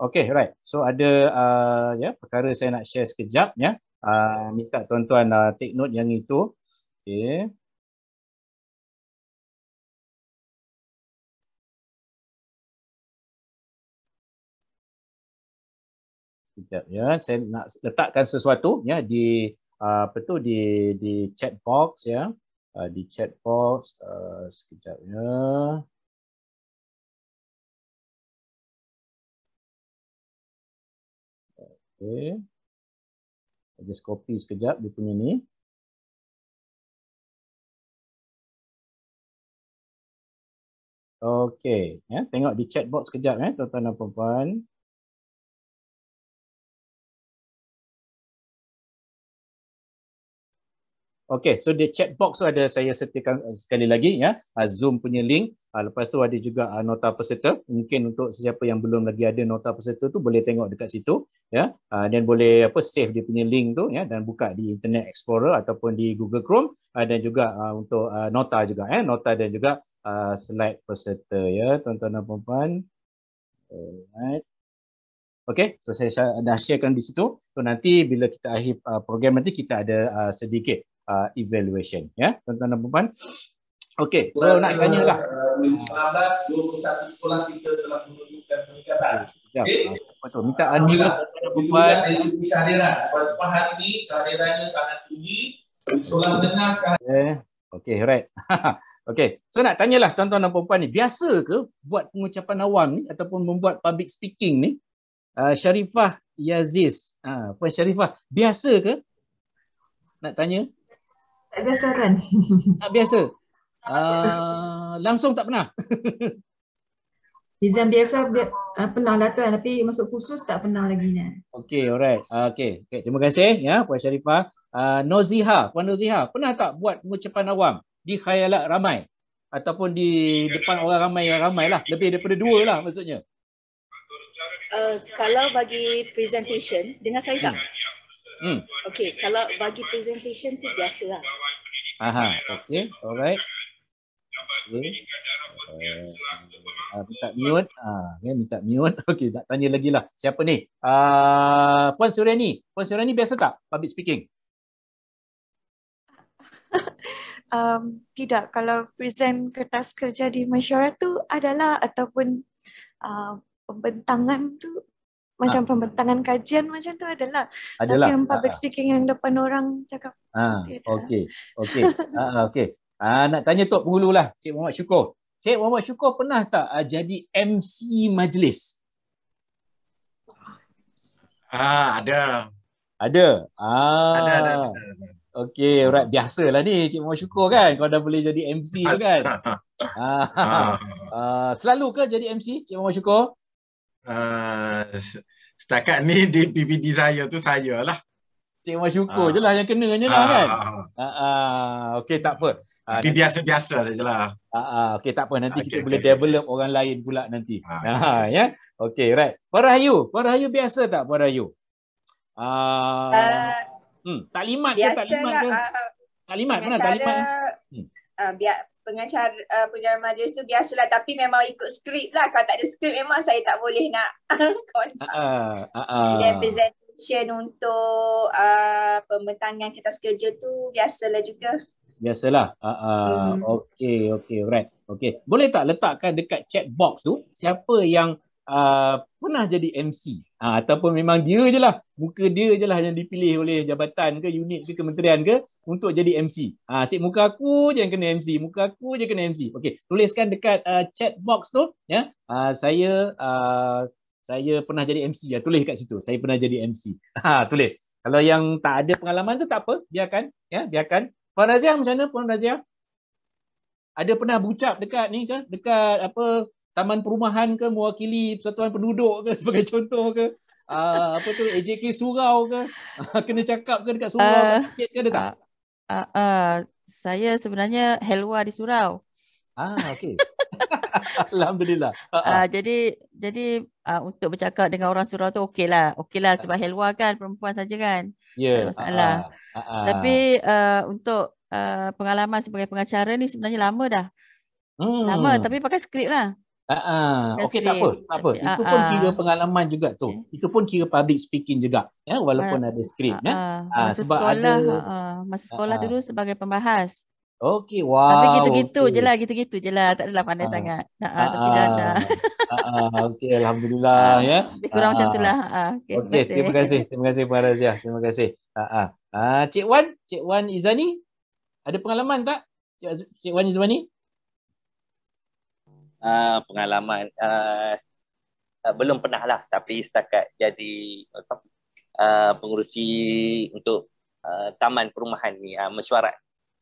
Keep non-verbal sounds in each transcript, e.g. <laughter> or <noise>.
Okay, right. So ada uh, ya yeah, perkara saya nak share sekejap ya. Yeah. Uh, minta tuan-tuan uh, take note yang itu. Okay. Sekejap ya. Yeah. Saya nak letakkan sesuatu ya yeah, di uh, apa tu di di chat box ya. Yeah. Uh, di chat box uh, sekejap ya. Yeah. Okay. Just copy sekejap dia punya ni. Okay. Ya, tengok di chat box sekejap ya, tuan-tuan dan puan-puan. Okay, so the chat box tu ada saya setiakan eh, sekali lagi ya uh, Zoom punya link. Uh, lepas tu ada juga uh, nota peserta. Mungkin untuk sesiapa yang belum lagi ada nota peserta tu boleh tengok dekat situ ya. Uh, dan boleh apa save dia punya link tu ya dan buka di Internet Explorer ataupun di Google Chrome uh, dan juga uh, untuk uh, nota juga eh. nota dan juga uh, slide peserta ya tuan-tuan dan puan Alright. Okay, so saya dah sharekan di situ. So nanti bila kita akhir program nanti kita ada uh, sedikit uh, evaluation ya tuan-tuan dan puan okey so nak tanyalah 15 uh, 21 sekolah kita telah menunjukkan peningkatan okey betul ah, minta anu lah tuan-tuan kehadiran puan hari ini kehadirannya sangat tinggi sekolah menengah ya, okay. right. <laughs> okay, so nak tanyalah tuan-tuan dan puan ni, biasa ke buat pengucapan awam ni ataupun membuat public speaking ni? Uh, Syarifah Yaziz. Uh, ah, puan Syarifah, biasa ke? Nak tanya? Tak biasa kan? <laughs> Tak biasa. Uh, langsung tak pernah. Dizan <laughs> biasa bi- uh, pernah lah tuan tapi masuk khusus tak pernah lagi ni. Kan? Okay, alright. Uh, okey. Okay. terima kasih ya Puan Sharifah. Uh, Noziha, Puan Noziha, pernah tak buat pengucapan awam di khayalat ramai? Ataupun di depan orang ramai yang ramai lah. Lebih daripada dua lah maksudnya. Uh, kalau bagi presentation, dengan saya tak? Hmm. Hmm. Okay, kalau bagi presentation tu biasalah. Aha, okay, alright. Okay. Uh, eh, ah, minta mute. Ah, uh, minta mute. <laughs> Okay, nak tanya lagi lah. Siapa ni? Ah, uh, Puan Suryani. Puan Suryani biasa tak public speaking? <laughs> um, tidak. Kalau present kertas kerja di masyarakat tu adalah ataupun uh, pembentangan tu macam ha. pembentangan kajian macam tu adalah adalah Tapi yang public ha. speaking yang depan orang cakap ha ah, okay, okay, ha okay. ha, nak tanya tu, tok lah. cik Muhammad Syukur cik Muhammad Syukur pernah tak uh, jadi MC majlis ha ada ada ha ada ada, ada, ada. Okey, right. biasalah ni Cik Muhammad Syukur kan kau dah boleh jadi MC tu kan. <laughs> ah, ah. <laughs> Ah, selalu ke jadi MC Cik Muhammad Syukur? Ah, setakat ni di PPD saya tu saya lah. Cik Mas Syukur ha. je lah yang kena je lah ha. kan. Ha. Okey tak apa. Ha, Tapi biasa-biasa saja lah. Ha. Okey tak apa nanti okay, kita okay, boleh okay. develop orang lain pula nanti. Ha. Ha. Ha. Ya? Okey right. Farahayu, Farahayu biasa tak Farahayu? Uh, eh, hmm, taklimat ke taklimat lah. ke? Uh, taklimat mana taklimat? Cara, hmm. uh, biar, pengacara uh, eh, penjara majlis tu biasalah tapi memang ikut skrip lah kalau tak ada skrip memang saya tak boleh nak kontak uh, uh, uh. representation untuk uh, pembentangan kertas kerja tu biasalah juga biasalah uh, uh. Hmm. okay okay right okay boleh tak letakkan dekat chat box tu siapa yang Uh, pernah jadi MC uh, ah, ataupun memang dia je lah muka dia je lah yang dipilih oleh jabatan ke unit ke kementerian ke untuk jadi MC uh, ah, asyik muka aku je yang kena MC muka aku je kena MC okey tuliskan dekat uh, chat box tu ya yeah. uh, saya uh, saya pernah jadi MC ya ah, tulis kat situ saya pernah jadi MC ha, <laughs> tulis kalau yang tak ada pengalaman tu tak apa biarkan ya biarkan Puan Razia macam mana Puan Razia ada pernah bucap dekat ni ke dekat apa taman perumahan ke mewakili persatuan penduduk ke <laughs> sebagai contoh ke uh, apa tu AJK surau ke ah, kena cakap ke dekat surau uh, ke, ke ada tak uh, uh, uh, saya sebenarnya helwa di surau ah <laughs> okey Alhamdulillah. Uh-huh. Uh, jadi jadi uh, untuk bercakap dengan orang surau tu okeylah. Okeylah sebab helwa kan perempuan saja kan. Ya. Yeah. Tak masalah. Uh-huh. Uh-huh. Tapi uh, untuk uh, pengalaman sebagai pengacara ni sebenarnya lama dah. Hmm. Lama tapi pakai skrip lah. Ah, okey tak apa, tak apa. Itu pun kira pengalaman juga tu. Itu pun kira public speaking juga, ya, walaupun ada skrip, ya. Ah, sebab sekolah, ada masa sekolah dulu sebagai pembahas. Okey, wow. Tapi gitu-gitu okay. je lah, gitu-gitu je lah. Tak adalah pandai ah, sangat. Ha, ah, tapi dah ada. Ah, ah, okey, <laughs> Alhamdulillah. Ha, ya. Lebih kurang ah, macam tu lah. Ah, okey, okay, terima, terima kasih. Terima kasih, Puan Razia. Terima kasih. Ah, ah. ah, Cik Wan, Cik Wan Izani, ada pengalaman tak? Cik, Cik Wan Izani? Ah, pengalaman uh, belum pernah lah tapi setakat jadi uh, pengurusi untuk uh, taman perumahan ni uh, mesyuarat.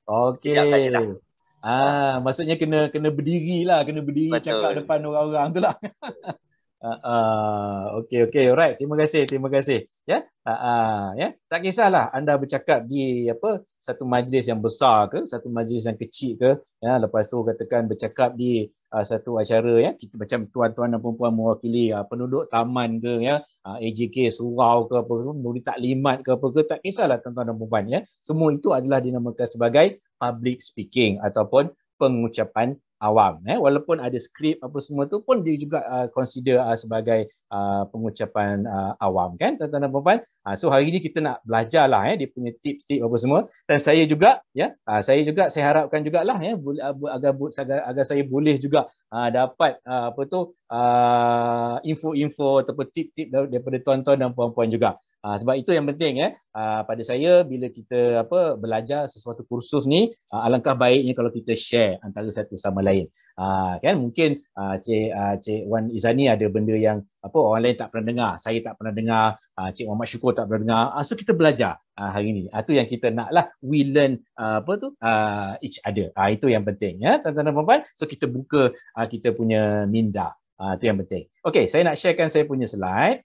Okey. Lah. Ah, maksudnya kena kena berdiri lah, kena berdiri Betul. cakap depan orang-orang tu lah. <laughs> Uh, ah, ah. okay, okay, alright. Terima kasih, terima kasih. Ya, yeah? uh, uh, ah. yeah? tak kisahlah anda bercakap di apa satu majlis yang besar ke, satu majlis yang kecil ke. Ya, yeah? lepas tu katakan bercakap di uh, satu acara ya, yeah? kita macam tuan-tuan dan puan-puan mewakili uh, penduduk taman ke, ya, yeah? uh, AJK surau ke apa ke, muri taklimat ke apa ke, tak kisahlah tuan-tuan dan puan-puan ya. Yeah? Semua itu adalah dinamakan sebagai public speaking ataupun pengucapan awam eh walaupun ada skrip apa semua tu pun dia juga uh, consider uh, sebagai uh, pengucapan uh, awam kan tuan-tuan dan puan-puan uh, so hari ini kita nak belajarlah eh dia punya tips-tips apa semua dan saya juga ya yeah, uh, saya juga saya harapkan jugalah ya yeah, uh, bu- agar, agar agar saya boleh juga uh, dapat uh, apa tu uh, info-info ataupun tip-tip daripada tuan-tuan dan puan-puan juga Ha, sebab itu yang penting eh. Ha, pada saya bila kita apa belajar sesuatu kursus ni ha, alangkah baiknya kalau kita share antara satu sama lain. Ha, kan mungkin ha, Cik ha, Cik Wan Izani ada benda yang apa orang lain tak pernah dengar, saya tak pernah dengar, ha, Cik Muhammad Syukur tak pernah dengar. Ha, so kita belajar ha, hari ni. Itu ha, yang kita naklah we learn ha, apa tu ha, each ada. Ha, itu yang penting ya tuan-tuan dan So kita buka ha, kita punya minda. Ha, itu yang penting. Okay, saya nak sharekan saya punya slide.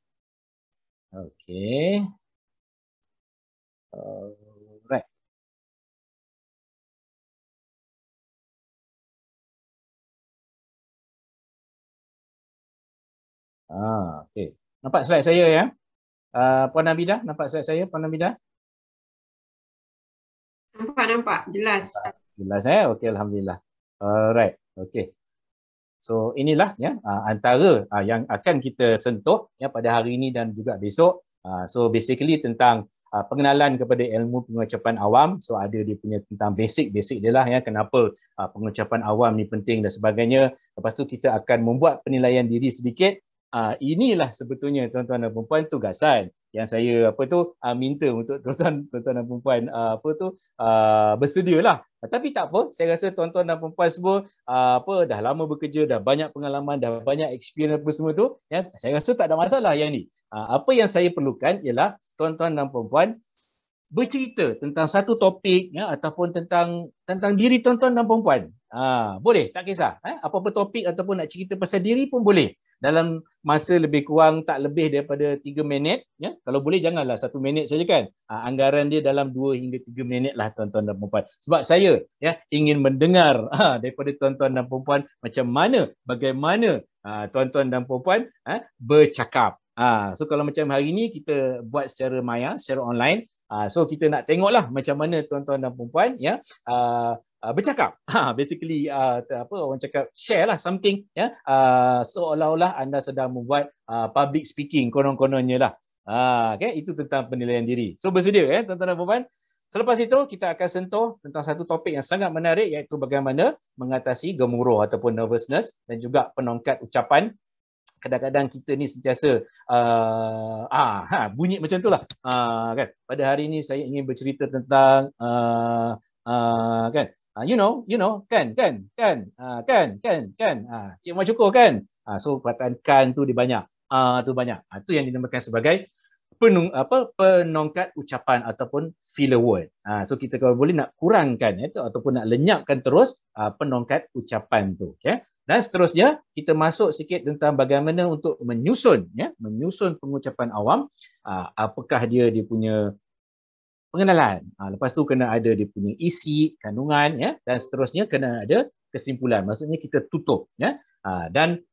Okay. Alright. Ah, okay. Nampak slide saya ya? Uh, Puan Nabida, nampak slide saya Puan Nabida? Nampak, nampak. Jelas. Jelas eh? Okay, Alhamdulillah. Alright. Okay. So inilah ya ah, antara ah, yang akan kita sentuh ya pada hari ini dan juga besok. Ah, so basically tentang pengenalan kepada ilmu pengucapan awam. So ada dia punya tentang basic-basic dia lah ya kenapa pengucapan awam ni penting dan sebagainya. Lepas tu kita akan membuat penilaian diri sedikit. Inilah sebetulnya tuan-tuan dan perempuan tugasan yang saya apa tu uh, minta untuk <laughs> tuan-tuan tuan-tuan dan puan uh, ah, apa tu uh, ah, bersedialah tapi tak apa saya rasa tuan-tuan dan puan semua uh, apa dah lama bekerja dah banyak pengalaman dah banyak experience apa semua tu ya saya rasa tak ada masalah yang ni uh, apa yang saya perlukan ialah tuan-tuan dan puan-puan bercerita tentang satu topik ya ataupun tentang tentang diri tuan-tuan dan puan-puan. Ha, boleh tak kisah eh apa-apa topik ataupun nak cerita pasal diri pun boleh dalam masa lebih kurang tak lebih daripada 3 minit ya kalau boleh janganlah 1 minit saja kan ha, anggaran dia dalam 2 hingga 3 minit lah tuan-tuan dan puan-puan sebab saya ya ingin mendengar ha, daripada tuan-tuan dan puan-puan macam mana bagaimana ha, tuan-tuan dan puan-puan ha, bercakap Ha, so kalau macam hari ni kita buat secara maya, secara online. Ha, so kita nak tengoklah macam mana tuan-tuan dan puan-puan, ya, uh, uh, bercakap. Ha, <laughs> basically uh, apa orang cakap share lah something. Ya. Uh, Seolah-olah anda sedang membuat uh, public speaking konon-kononnya lah. Ha, okay? Itu tentang penilaian diri. So bersedia ya, tuan-tuan dan perempuan. Selepas itu kita akan sentuh tentang satu topik yang sangat menarik iaitu bagaimana mengatasi gemuruh ataupun nervousness dan juga penongkat ucapan kadang-kadang kita ni sentiasa uh, ah ha bunyi macam itulah uh, ah, kan pada hari ini saya ingin bercerita tentang uh, uh, kan uh, you know you know kan kan kan uh, kan kan kan ah uh, cik macuko kan uh, so perkataan kan tu dia banyak uh, tu banyak uh, tu yang dinamakan sebagai penung apa penongkat ucapan ataupun filler word. Ha, so kita kalau boleh nak kurangkan ya, tu, ataupun nak lenyapkan terus uh, penongkat ucapan tu. Okay? Ya. Dan seterusnya kita masuk sikit tentang bagaimana untuk menyusun ya, menyusun pengucapan awam, ah, apakah dia dia punya pengenalan. Ah, lepas tu kena ada dia punya isi, kandungan ya dan seterusnya kena ada kesimpulan. Maksudnya kita tutup ya. Ah, dan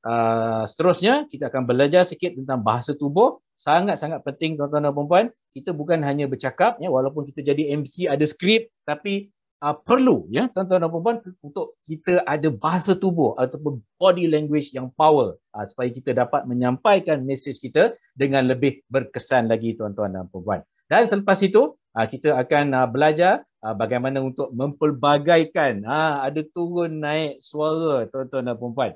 seterusnya kita akan belajar sikit tentang bahasa tubuh. Sangat-sangat penting tuan-tuan dan puan-puan, kita bukan hanya bercakap ya walaupun kita jadi MC ada skrip tapi uh, perlu ya tuan-tuan dan puan-puan untuk kita ada bahasa tubuh ataupun body language yang power uh, supaya kita dapat menyampaikan mesej kita dengan lebih berkesan lagi tuan-tuan dan puan-puan. Dan selepas itu uh, kita akan uh, belajar uh, bagaimana untuk mempelbagaikan uh, ada turun naik suara tuan-tuan dan puan-puan.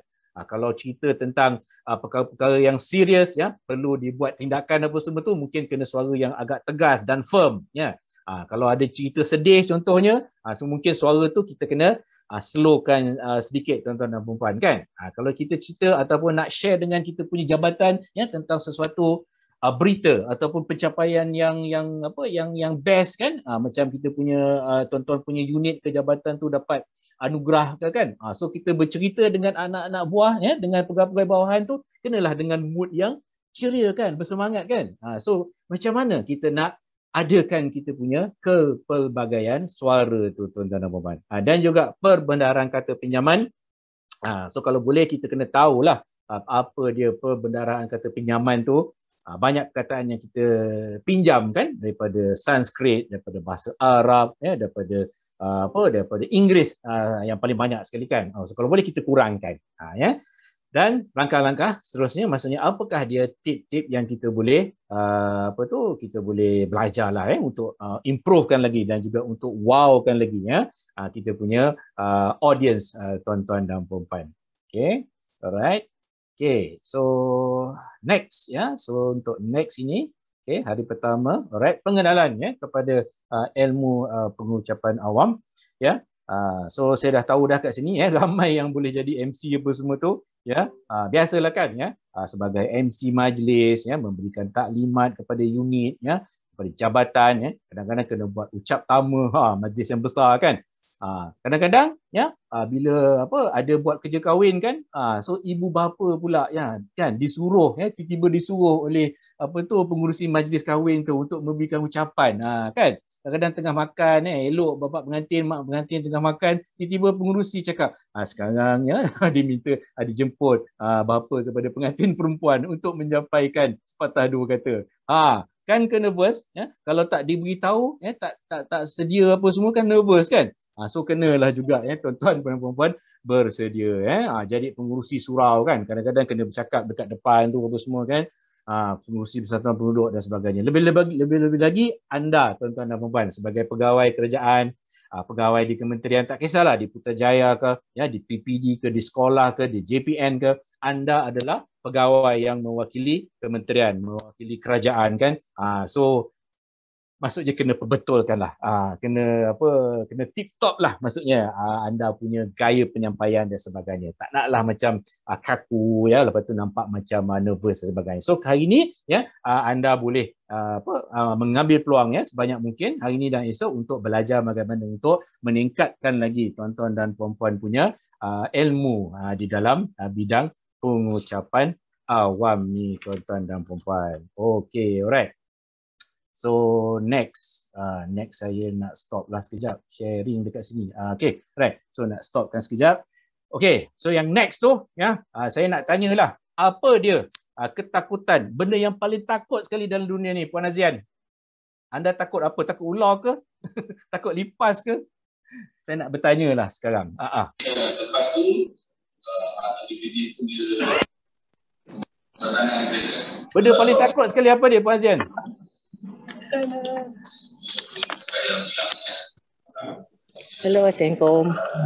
kalau cerita tentang uh, perkara-perkara yang serius ya perlu dibuat tindakan apa semua tu mungkin kena suara yang agak tegas dan firm ya. Ha, kalau ada cerita sedih contohnya, ha, so mungkin suara tu kita kena ha, slowkan ha, sedikit tuan-tuan dan perempuan kan. Ha, kalau kita cerita ataupun nak share dengan kita punya jabatan ya tentang sesuatu ha, berita ataupun pencapaian yang yang apa yang yang best kan, ha, macam kita punya ha, tuan-tuan punya unit ke jabatan tu dapat anugerah ke kan. Ha, so kita bercerita dengan anak-anak buah ya dengan pegawai-pegawai bawahan tu kenalah dengan mood yang ceria kan, bersemangat kan. Ha, so macam mana kita nak adakan kita punya kepelbagaian suara tu tuan-tuan dan puan-puan. Ha, dan juga perbendaharaan kata pinjaman. Ha, so kalau boleh kita kena tahulah ha, apa dia perbendaharaan kata pinjaman tu. Ha, banyak perkataan yang kita pinjam kan daripada Sanskrit, daripada bahasa Arab, ya, daripada ha, apa daripada Inggeris ha, yang paling banyak sekali kan. Oh, so kalau boleh kita kurangkan. Ha, ya dan langkah-langkah seterusnya maksudnya apakah dia tip-tip yang kita boleh uh, apa tu kita boleh belajarlah eh untuk uh, improvekan lagi dan juga untuk wowkan lagi ya uh, kita punya uh, audience uh, tuan-tuan dan puan-puan okey alright okey so next ya yeah. so untuk next ini okey hari pertama alright pengenalan ya yeah, kepada uh, ilmu uh, pengucapan awam ya yeah. Ha, so saya dah tahu dah kat sini ya <laughs> ramai yang boleh jadi MC apa semua tu ya uh, biasalah kan ya uh, sebagai MC majlis ya memberikan taklimat kepada unit ya kepada jabatan ya kadang-kadang kena buat ucap tama ha majlis yang besar kan Ha, kadang-kadang ya ha, bila apa ada buat kerja kahwin kan ha, so ibu bapa pula ya kan disuruh ya tiba-tiba disuruh oleh apa tu pengurusi majlis kahwin tu untuk memberikan ucapan ha, kan kadang-kadang tengah makan eh elok bapa pengantin mak pengantin tengah makan tiba-tiba pengurusi cakap ha, sekarang ya <laughs> dia minta ada ha, jemput ha, bapa kepada pengantin perempuan untuk menyampaikan sepatah dua kata ha kan ke nervous ya kalau tak diberitahu ya tak tak tak sedia apa semua kan nervous kan Ha, so kenalah juga ya tuan-tuan dan puan-puan bersedia ya. Ha, jadi pengurusi surau kan kadang-kadang kena bercakap dekat depan tu apa semua kan. Ha, pengurusi persatuan penduduk dan sebagainya. Lebih-lebih lagi anda tuan-tuan dan puan-puan sebagai pegawai kerajaan Ha, pegawai di kementerian tak kisahlah di Putrajaya ke ya di PPD ke di sekolah ke di JPN ke anda adalah pegawai yang mewakili kementerian mewakili kerajaan kan ha, so maksudnya kena perbetulkanlah ah kena apa kena tip top lah maksudnya ah, anda punya gaya penyampaian dan sebagainya tak nak lah macam ah, kaku ya lepas tu nampak macam ah, nervous dan sebagainya so hari ini ya anda boleh apa mengambil peluang ya sebanyak mungkin hari ini dan esok untuk belajar bagaimana untuk meningkatkan lagi tuan-tuan dan puan-puan punya ilmu di dalam bidang pengucapan awam ni tuan-tuan dan puan-puan okey alright So next, uh, next saya nak stop lah sekejap sharing dekat sini. Uh, okay, right. So nak stopkan sekejap. Okay, so yang next tu, ya, uh, saya nak tanya lah. apa dia uh, ketakutan, benda yang paling takut sekali dalam dunia ni, Puan Azian. Anda takut apa? Takut ular ke? <laughs> takut lipas ke? Saya nak bertanya lah sekarang. Uh -uh. Selepas tu, benda paling takut sekali apa dia, Puan Azian? Hello, Assalamualaikum.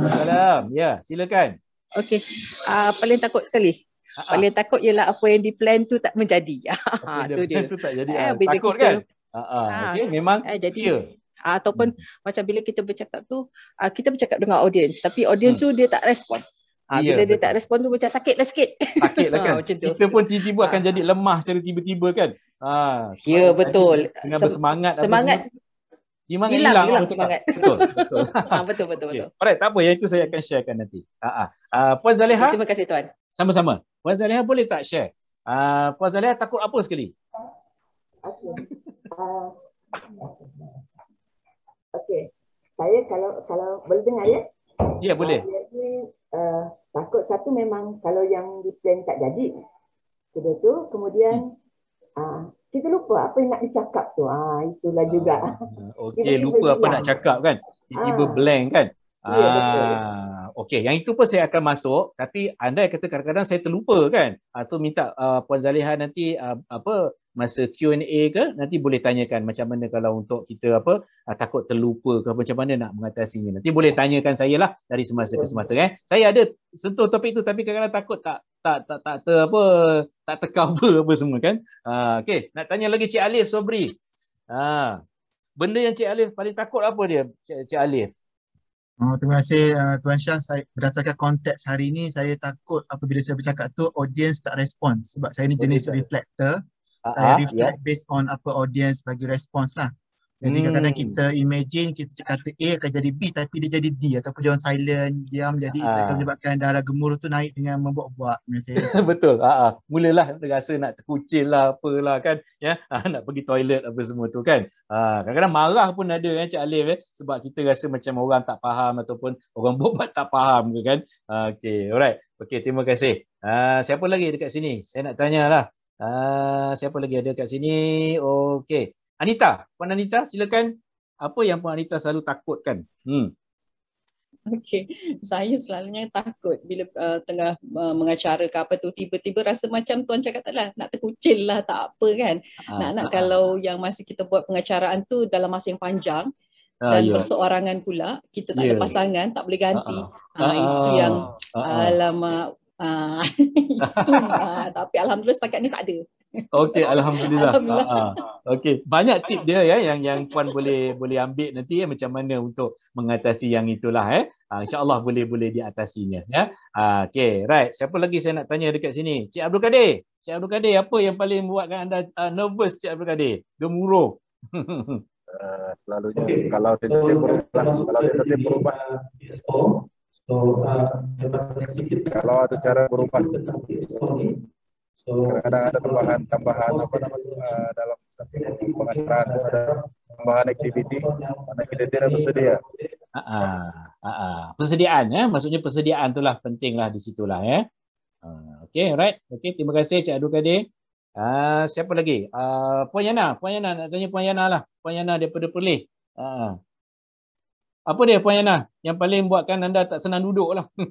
Salam. Ya, silakan. Okey. Uh, paling takut sekali. Ha-ha. Paling takut ialah apa yang diplan tu tak menjadi. Itu <laughs> ah, okay, dia. Tu tak jadi. Eh, takut kita, kan? Ha-ha. Okay, memang eh, jadi. fear. Ataupun hmm. macam bila kita bercakap tu, kita bercakap dengan audience. Tapi audience hmm. tu dia tak respon. Ha, bila yeah, dia betul. tak respon tu macam sakit lah sikit. Sakit lah <laughs> ah, kan. Ha, Kita pun tiba-tiba ha. akan ah. jadi lemah secara tiba-tiba kan. Ha, ya yeah, betul. Dengan bersemangat. Semangat. Apa semangat hilang. Hilang, hilang semangat. Betul. <laughs> Betul. ha, betul. Betul. Okay. betul. Alright tak apa. Yang itu saya akan sharekan nanti. Ha, ha. Uh, Puan Zaliha. Terima kasih Tuan. Sama-sama. Puan Zaliha boleh tak share? Uh, Puan Zaliha takut apa sekali? Okay, Saya kalau kalau boleh dengar ya? Ya yeah, boleh. Uh, Eh, takut satu memang kalau yang di plan tak jadi. Sudah tu kemudian uh, kita lupa apa yang nak dicakap tu. Ah uh, itulah juga. Uh, <laughs> Okey lupa apa nak cakap kan. Tiba-tiba uh. blank kan. Ya, ah, okey. Yang itu pun saya akan masuk. Tapi anda kata kadang-kadang saya terlupa kan. Atau minta uh, Puan Zaliha nanti uh, apa masa Q&A ke nanti boleh tanyakan macam mana kalau untuk kita apa ah, takut terlupa ke macam mana nak mengatasinya nanti boleh tanyakan saya lah dari semasa ke semasa eh saya ada sentuh topik tu tapi kadang-kadang takut tak tak tak tak ter, apa tak tercover <laughs> apa semua kan uh, okey nak tanya lagi Cik Alif Sobri ha benda yang Cik Alif paling takut apa dia Cik, Cik Alif Oh, terima kasih uh, Tuan Syah. Saya, berdasarkan konteks hari ini, saya takut apabila saya bercakap tu, audience tak respon. Sebab saya ni jenis reflector uh-huh, ah, ah, reflect yeah. based on apa audience bagi respons lah. Jadi hmm. kadang-kadang kita imagine kita kata A akan jadi B tapi dia jadi D ataupun dia orang silent, diam jadi uh-huh. itu akan menyebabkan darah gemuruh tu naik dengan membuat-buat <laughs> Betul. Ha uh-huh. Mulalah rasa nak terkucil lah apalah kan ya. Uh, nak pergi toilet apa semua tu kan. Ha uh, kadang-kadang marah pun ada ya Cik Alif ya sebab kita rasa macam orang tak faham ataupun orang <laughs> buat tak faham ke kan. Uh, okay, alright. Okay, terima kasih. Uh, siapa lagi dekat sini? Saya nak tanyalah. Uh, siapa lagi ada kat sini? Okey. Anita, Puan Anita silakan. Apa yang Puan Anita selalu takutkan? Hmm. Okey. Saya selalunya takut bila uh, tengah uh, mengacara ke apa tu tiba-tiba rasa macam tuan cakap taklah nak terkucil lah tak apa kan. Ah, nak nak uh, uh, kalau yang masih kita buat pengacaraan tu dalam masa yang panjang uh, dan yeah. berseorangan pula, kita tak yeah. ada ya, ya. pasangan, tak boleh ganti. Uh, uh, uh, itu yang uh, uh, alamak Ah, <laughs> <laughs> lah. tapi alhamdulillah setakat ni tak ada. Okey alhamdulillah. alhamdulillah. Ah, ah, okey banyak tip dia ya yang yang puan boleh <laughs> boleh ambil nanti ya macam mana untuk mengatasi yang itulah eh. Ya. Ha, Allah boleh boleh diatasinya ya. Ha, Okey right siapa lagi saya nak tanya dekat sini? Cik Abdul Kadir. Cik Abdul Kadir apa yang paling buatkan anda uh, nervous Cik Abdul Kadir? Gemuruh. Uh, selalunya okay. kalau tentu berubah kalau tentu berubah So, uh, kalau ada cara berubah kadang-kadang ada tambahan-tambahan apa namanya uh, dalam pengajaran ada tambahan aktiviti, mana kita tidak bersedia ah, uh, uh, persediaan ya maksudnya persediaan itulah pentinglah di situ lah, ya eh. uh, okey right okay. terima kasih cik Adu Kadir uh, siapa lagi uh, Puan Yana Puan Yana tanya Puan Yana lah Puan Yana daripada pilih. uh, apa dia Puan Yana yang paling buatkan anda tak senang duduk lah? <laughs>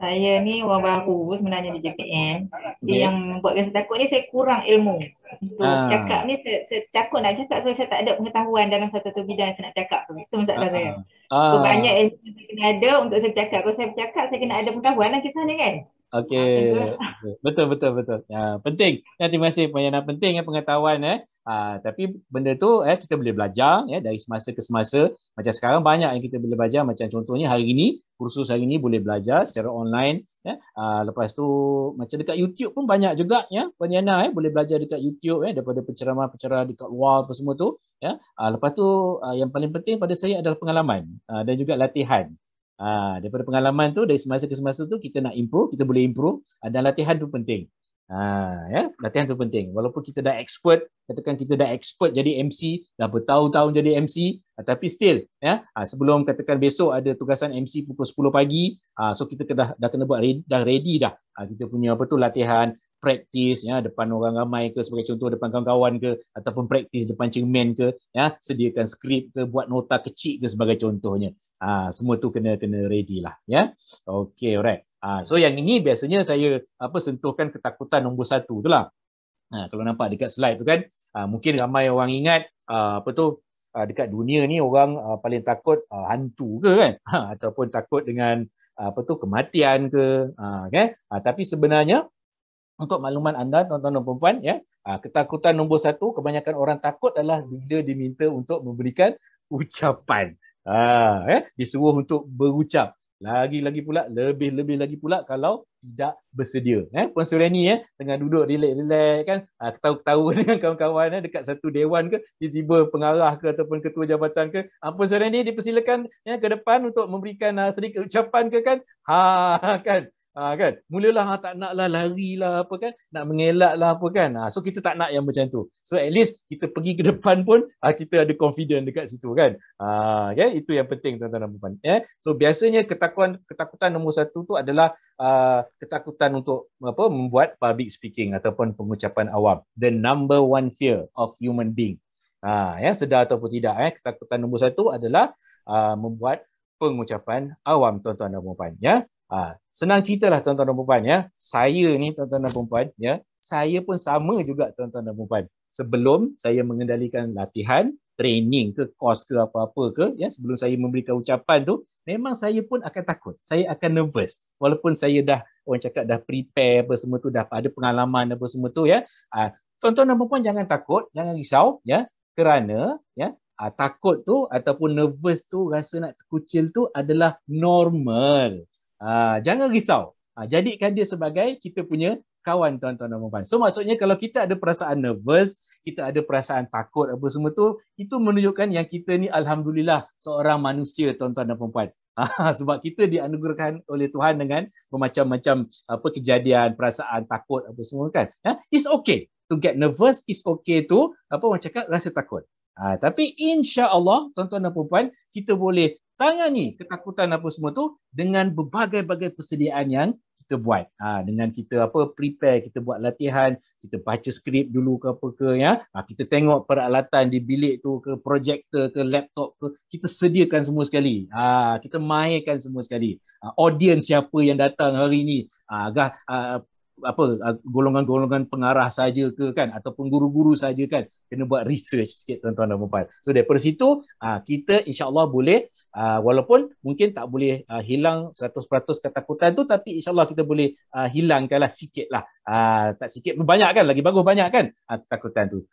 saya ni orang baru sebenarnya di JKM. Yeah. Yang buatkan saya takut ni saya kurang ilmu. Untuk ha. cakap ni saya, saya takut nak cakap sebab saya tak ada pengetahuan dalam satu-satu bidang yang saya nak cakap tu. Itu masalah ha. saya. Ha. So, banyak yang saya kena ada untuk saya cakap. Kalau saya bercakap saya kena ada pengetahuan lah kisah ni kan? Okey. Betul betul betul. Ya, penting. Ya, terima kasih Puan Yana. Penting ya pengetahuan eh. Ah, tapi benda tu eh kita boleh belajar ya dari semasa ke semasa macam sekarang banyak yang kita boleh belajar macam contohnya hari ini kursus hari ini boleh belajar secara online ya uh, lepas tu macam dekat YouTube pun banyak juga ya penyana eh boleh belajar dekat YouTube eh daripada penceramah-penceramah dekat luar apa semua tu ya uh, lepas tu uh, yang paling penting pada saya adalah pengalaman uh, dan juga latihan Ha, daripada pengalaman tu dari semasa ke semasa tu kita nak improve kita boleh improve dan latihan tu penting Ha, ya? Latihan tu penting. Walaupun kita dah expert, katakan kita dah expert jadi MC, dah bertahun-tahun jadi MC, ah, tapi still, ya? ha, sebelum katakan besok ada tugasan MC pukul 10 pagi, ha, so kita dah, dah kena buat ready, dah ready dah. Ha, kita punya apa tu latihan, praktis ya depan orang ramai ke sebagai contoh depan kawan-kawan ke ataupun praktis depan cermin ke ya sediakan skrip ke buat nota kecil ke sebagai contohnya ha, semua tu kena kena ready lah ya Okay, alright Ha, so yang ini biasanya saya apa sentuhkan ketakutan nombor satu tu lah. Ha, kalau nampak dekat slide tu kan, ha, mungkin ramai orang ingat ha, apa tu ha, dekat dunia ni orang ha, paling takut ha, hantu ke kan? Ha, ataupun takut dengan ha, apa tu kematian ke. Ha, kan? ha, tapi sebenarnya untuk makluman anda tuan-tuan dan puan ya, ha, ketakutan nombor satu kebanyakan orang takut adalah bila diminta untuk memberikan <laughs> ucapan. Ha, eh, disuruh untuk berucap. Lagi-lagi pula, lebih-lebih lagi pula kalau tidak bersedia. Eh? Puan Sureni eh? tengah duduk relax-relax kan, ah, ketawa-ketawa <laughs> dengan kawan-kawan eh? dekat satu dewan ke, tiba-tiba pengarah ke ataupun ketua jabatan ke. Ah, Puan Sureni dipersilakan eh, ke depan untuk memberikan uh, sedikit ucapan ke kan. Ha, <laughs> kan? Ha, kan? Mulalah ha, tak naklah lari lah apa kan? Nak mengelak lah apa kan? Ha, so kita tak nak yang macam tu. So at least kita pergi ke <laughs> depan pun ha, kita ada confident dekat situ kan? Ha, okay? Itu yang penting tuan-tuan dan puan. Eh? Ya? So biasanya ketakutan, ketakutan nombor satu tu adalah ha, ketakutan untuk apa membuat public speaking ataupun pengucapan awam. The number one fear of human being. Ha, ya, sedar ataupun tidak. Eh? Ketakutan nombor satu adalah ha, membuat pengucapan awam tuan-tuan dan puan. Ya? Ha, senang ceritalah tuan-tuan dan perempuan ya. Saya ni tuan-tuan dan perempuan ya. Saya pun sama juga tuan-tuan dan perempuan. Sebelum saya mengendalikan latihan, training ke, kos ke apa-apa ke ya, sebelum saya memberikan ucapan tu, memang saya pun akan takut. Saya akan nervous. Walaupun saya dah orang cakap dah prepare apa semua tu, dah ada pengalaman apa semua tu ya. Ha, tuan-tuan dan perempuan jangan takut, jangan risau ya. Kerana ya, ha, takut tu ataupun nervous tu rasa nak terkucil tu adalah normal. Ha, jangan risau. Ha, jadikan dia sebagai kita punya kawan tuan-tuan dan puan-puan. So maksudnya kalau kita ada perasaan nervous, kita ada perasaan takut apa semua tu, itu menunjukkan yang kita ni Alhamdulillah seorang manusia tuan-tuan dan puan-puan. Ha, <laughs> sebab kita dianugerahkan oleh Tuhan dengan bermacam-macam apa kejadian, perasaan takut apa semua kan. Ha, it's okay to get nervous, it's okay to apa macam cakap rasa takut. Ha, tapi insya Allah tuan-tuan dan puan-puan kita boleh tangani ketakutan apa semua tu dengan berbagai-bagai persediaan yang kita buat. Ha, dengan kita apa prepare, kita buat latihan, kita baca skrip dulu ke apa ke ya. Ha, kita tengok peralatan di bilik tu ke projector ke laptop ke kita sediakan semua sekali. Ha, kita mainkan semua sekali. Ha, audience siapa yang datang hari ni? Ha, agak ha, apa golongan-golongan pengarah saja ke kan ataupun guru-guru saja kan kena buat research sikit tuan-tuan dan puan. So daripada situ kita insya-Allah boleh walaupun mungkin tak boleh uh, hilang 100% ketakutan tu tapi insya-Allah kita boleh uh, hilangkanlah sikitlah. Ah tak sikit banyak kan lagi bagus banyak kan ketakutan tu.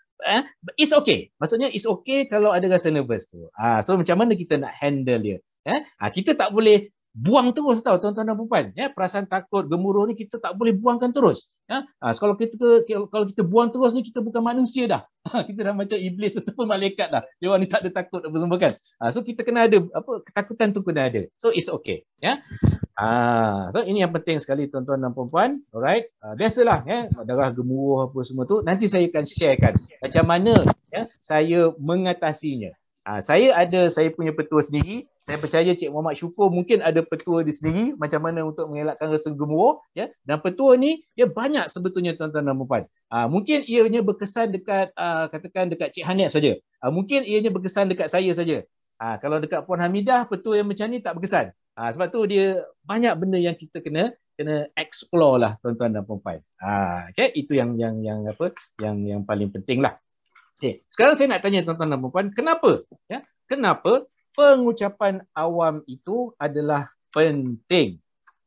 it's okay. Maksudnya it's okay kalau ada rasa nervous tu. so macam mana kita nak handle dia? Eh, kita tak boleh buang terus tau tuan-tuan dan puan ya perasaan takut gemuruh ni kita tak boleh buangkan terus ya ha, kalau kita kalau kita buang terus ni kita bukan manusia dah <laughs> kita dah macam iblis ataupun malaikat dah dia orang ni tak ada takut apa semua kan ha, so kita kena ada apa ketakutan tu kena ada so it's okay ya ha, so ini yang penting sekali tuan-tuan dan puan alright ha, biasalah ya darah gemuruh apa semua tu nanti saya akan sharekan macam mana ya saya mengatasinya Ha, saya ada saya punya petua sendiri. Saya percaya Cik Muhammad Syukur mungkin ada petua di sendiri macam mana untuk mengelakkan rasa gemuruh ya. Dan petua ni dia banyak sebetulnya tuan-tuan dan puan. Ha, ah, mungkin ianya berkesan dekat uh, katakan dekat Cik Hania saja. Ha, mungkin ianya berkesan dekat saya saja. Ha, kalau dekat Puan Hamidah petua yang macam ni tak berkesan. Ha, sebab tu dia banyak benda yang kita kena kena explore lah tuan-tuan dan puan Ha, okay? itu yang yang yang apa yang yang paling penting lah. Okay. Sekarang saya nak tanya tuan-tuan dan puan-puan, kenapa? Ya? Kenapa pengucapan awam itu adalah penting?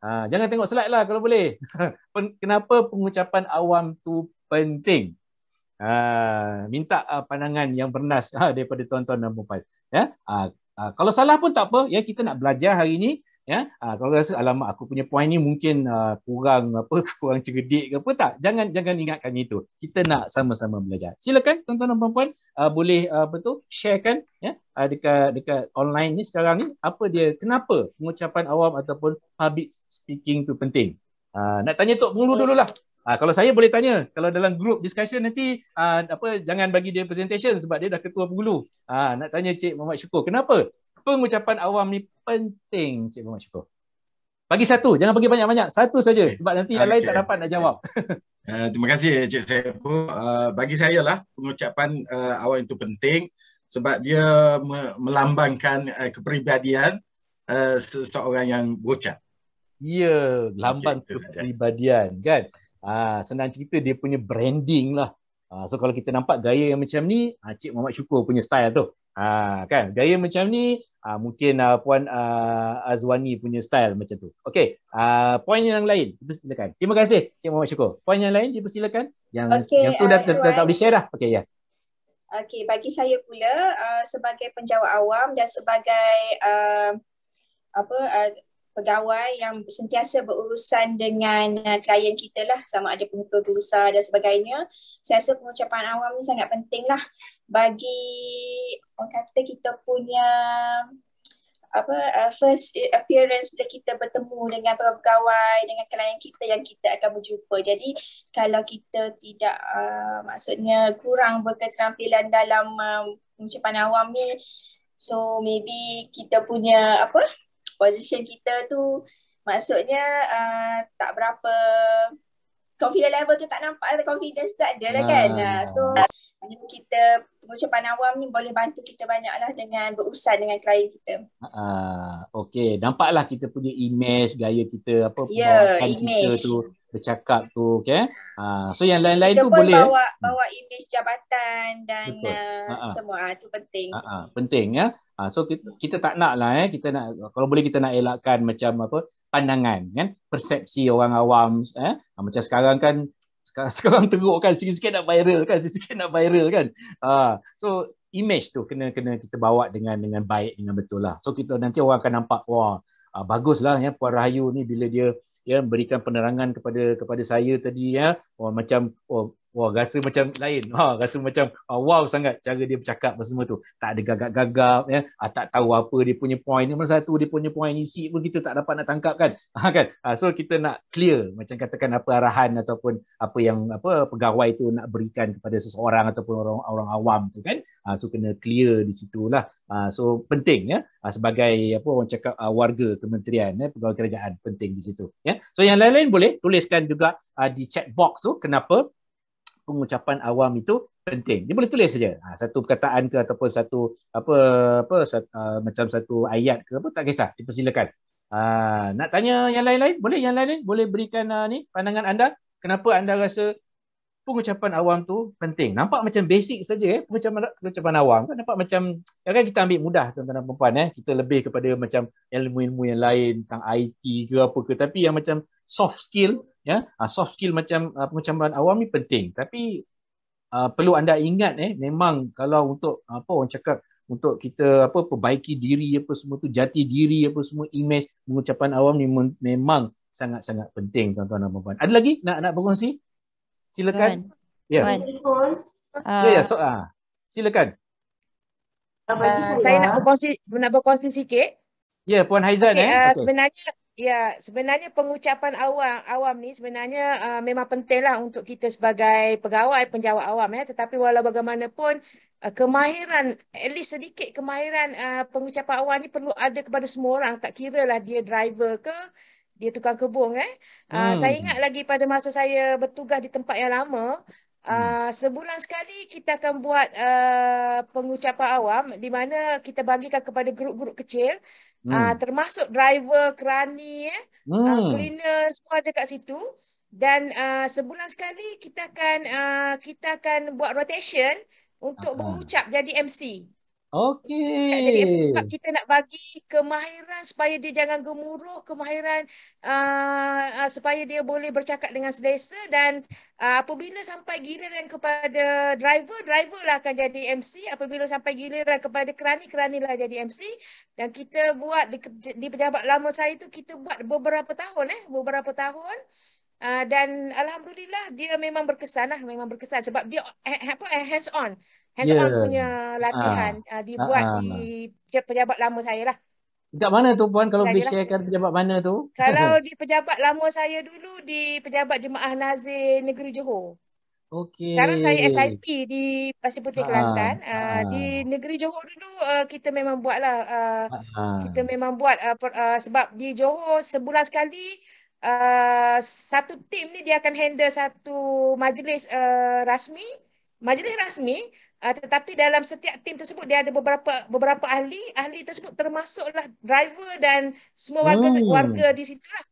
Ha, jangan tengok slide lah kalau boleh. <laughs> kenapa pengucapan awam tu penting? Ha, minta ah, pandangan yang bernas <laughs> ha, daripada tuan-tuan dan puan-puan. Ya? Ha, ha, kalau salah pun tak apa, ya kita nak belajar hari ini ya uh, ah, kalau rasa alamat aku punya point ni mungkin uh, kurang apa <laughs> kurang cerdik ke apa tak jangan jangan ingatkan itu kita nak sama-sama belajar silakan tuan-tuan dan puan-puan uh, boleh uh, apa tu sharekan ya uh, dekat dekat online ni sekarang ni apa dia kenapa pengucapan awam ataupun public speaking tu penting uh, nak tanya tok mulu dululah Ha, kalau saya boleh tanya, kalau dalam group discussion nanti uh, apa jangan bagi dia presentation sebab dia dah ketua pengulu. Ha, nak tanya Cik Muhammad Syukur, kenapa pengucapan awam ni penting Cik Muhammad Syukur. Bagi satu, jangan bagi banyak-banyak. Satu saja sebab nanti yang okay. lain tak dapat nak jawab. Uh, <laughs> terima kasih Cik Saipu. Uh, eh, bagi saya lah pengucapan uh, awam itu penting sebab dia me- melambangkan uh, kepribadian uh, seseorang yang bocah. Ya, yeah, lambang kepribadian saja. kan. Ah, senang cerita dia punya branding lah. Ah, so kalau kita nampak gaya yang macam ni, ah, Cik Muhammad Syukur punya style tu. Ha, kan gaya macam ni uh, mungkin uh, puan uh, Azwani punya style macam tu. Okey, uh, poin yang lain dipersilakan. Terima kasih Cik Muhammad Syukur. Poin yang lain dipersilakan yang okay, yang tu uh, dah, dah, dah tak boleh share dah. Okey ya. Yeah. Okey, bagi saya pula uh, sebagai penjawat awam dan sebagai uh, apa uh, pegawai yang sentiasa berurusan dengan uh, klien kita lah sama ada pengutur dosa dan sebagainya saya rasa pengucapan awam ni sangat penting lah bagi orang kata kita punya apa uh, first appearance bila kita bertemu dengan pegawai dengan klien kita yang kita akan berjumpa. Jadi kalau kita tidak uh, maksudnya kurang berketerampilan dalam uh, ucapan awam ni so maybe kita punya apa position kita tu maksudnya uh, tak berapa confidence level tu tak nampak confidence tak ada lah ah. kan. Ha. So kita pengucapan awam ni boleh bantu kita banyak lah dengan berurusan dengan klien kita. Ah, ha. okay. lah kita punya image, gaya kita apa, ya, yeah, image. kita tu bercakap tu okay. Ha. Ah, so yang lain-lain tu pun boleh. Bawa, hmm. bawa image jabatan dan uh, semua ha, tu penting. Ah, ha. penting ya. Ha. so kita, kita tak nak lah eh. Kita nak, kalau boleh kita nak elakkan macam apa, pandangan kan persepsi orang awam eh? Ha, macam sekarang kan <laughs> sekarang teruk kan sikit-sikit nak viral kan sikit-sikit nak viral kan uh, so image tu kena kena kita bawa dengan dengan baik dengan betul lah so kita nanti orang akan nampak wah uh, baguslah ya puan rahayu ni bila dia ya berikan penerangan kepada kepada saya tadi ya oh, macam oh, wah wow, rasa macam lain ha rasa macam oh, wow sangat cara dia bercakap semua tu tak ada gagap-gagap ya ah, tak tahu apa dia punya point mana satu dia punya point isi pun kita tak dapat nak tangkap kan <laughs> ha kan ah, so kita nak clear macam katakan apa arahan ataupun apa yang apa pegawai tu nak berikan kepada seseorang ataupun orang orang awam tu kan uh, so kena clear di situ lah uh, so penting ya uh, sebagai apa orang cakap uh, warga kementerian ya pegawai kerajaan penting di situ ya so yang lain-lain boleh tuliskan juga uh, di chat box tu kenapa pengucapan awam itu penting. Dia boleh tulis saja. Ha, satu perkataan ke ataupun satu apa apa satu, uh, macam satu ayat ke apa tak kisah. Dipersilakan. Ha, nak tanya yang lain-lain? Boleh yang lain-lain? Boleh berikan uh, ni pandangan anda. Kenapa anda rasa pengucapan awam tu penting. Nampak macam basic saja eh pengucapan pengucapan awam kan nampak macam kan kita ambil mudah tuan-tuan dan puan eh kita lebih kepada macam ilmu-ilmu yang lain tentang IT ke apa ke tapi yang macam soft skill ya ah, soft skill macam uh, pengucapan awam ni penting tapi uh, perlu anda ingat eh memang kalau untuk apa orang cakap untuk kita apa perbaiki diri apa semua tu jati diri apa semua image pengucapan awam ni memang sangat-sangat penting tuan-tuan dan puan. Ada lagi nak nak berkongsi? Silakan. Ya. ya. ya, ya, so, ah silakan. Uh, saya nak berkongsi nak berkongsi sikit. Ya, yeah, Puan Haizan okay, eh. Uh, sebenarnya ya, sebenarnya pengucapan awam awam ni sebenarnya uh, memang pentinglah untuk kita sebagai pegawai penjawat awam ya, eh. tetapi walau bagaimanapun uh, kemahiran at least sedikit kemahiran uh, pengucapan awam ni perlu ada kepada semua orang tak kiralah dia driver ke dia tukang kebong eh. Ah, hmm. saya ingat lagi pada masa saya bertugas di tempat yang lama, uh, sebulan sekali kita akan buat uh, pengucapan awam di mana kita bagikan kepada grup-grup kecil hmm. uh, termasuk driver, kerani, eh, hmm. uh, cleaner semua ada kat situ dan uh, sebulan sekali kita akan uh, kita akan buat rotation untuk berucap jadi MC. Okey. Eh, jadi sebab kita nak bagi kemahiran supaya dia jangan gemuruh, kemahiran uh, uh, supaya dia boleh bercakap dengan selesa dan uh, apabila sampai giliran kepada driver, driverlah akan jadi MC. Apabila sampai giliran kepada kerani, keranilah jadi MC. Dan kita buat di, di pejabat lama saya tu kita buat beberapa tahun eh, beberapa tahun. Uh, dan alhamdulillah dia memang berkesan lah, memang berkesan sebab dia eh, apa eh, hands on hands yeah. on punya latihan ha. uh, dibuat ha. di pejabat lama saya lah. Dekat mana tu puan kalau boleh sharekan pejabat mana tu? Kalau <laughs> di pejabat lama saya dulu di pejabat Jemaah Nazir Negeri Johor. Okay. Sekarang saya SIP di Pasir Putih Kelantan. Ha. Uh, di Negeri Johor dulu uh, kita memang buatlah uh, ha. kita memang buat uh, per, uh, sebab di Johor sebulan sekali Uh, satu tim ni dia akan handle satu majlis uh, rasmi majlis rasmi Uh, tetapi dalam setiap tim tersebut dia ada beberapa beberapa ahli ahli tersebut termasuklah driver dan semua warga oh. warga di situ lah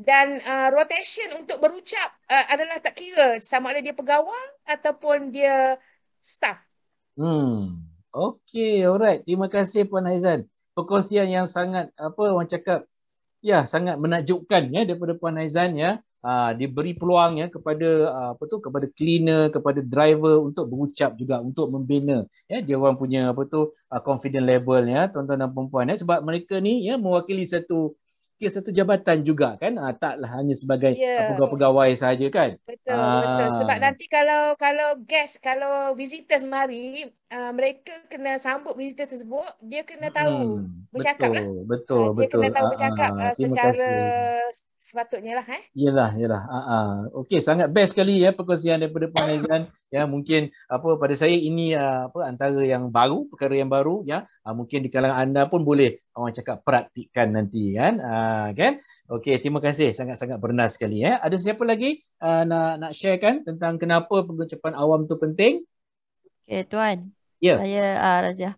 dan uh, rotation untuk berucap uh, adalah tak kira sama ada dia pegawai ataupun dia staff. Hmm. Okey, alright. Terima kasih Puan Aizan. Perkongsian yang sangat apa orang cakap ya sangat menakjubkan ya daripada Puan Aizan ya. Ah, diberi peluang ya kepada uh, apa tu kepada cleaner kepada driver untuk berucap juga untuk membina ya dia orang punya apa tu uh, confident level ya tuan-tuan dan puan-puan ya sebab mereka ni ya mewakili satu ke ya, satu jabatan juga kan uh, taklah hanya sebagai yeah. Ya. pegawai-pegawai saja kan betul uh, betul sebab nanti kalau kalau guest kalau visitors mari uh, mereka kena sambut visitor tersebut, dia kena tahu hmm, bercakap betul, lah. Betul, uh, ah, dia betul. Dia kena tahu ah, bercakap uh, uh, secara kasih. sepatutnya lah. Eh. Yelah, yelah. Uh, uh. Okey, sangat best sekali ya perkongsian daripada Puan <laughs> Aizan. ya, mungkin apa pada saya ini uh, apa antara yang baru, perkara yang baru. Ya, uh, mungkin di kalangan anda pun boleh orang cakap praktikan nanti kan. Uh, kan? Okey, terima kasih. Sangat-sangat bernas sekali. Ya. Ada siapa lagi uh, nak nak sharekan tentang kenapa pengucapan awam tu penting? Okay, Tuan. Yeah. Saya uh, Razia.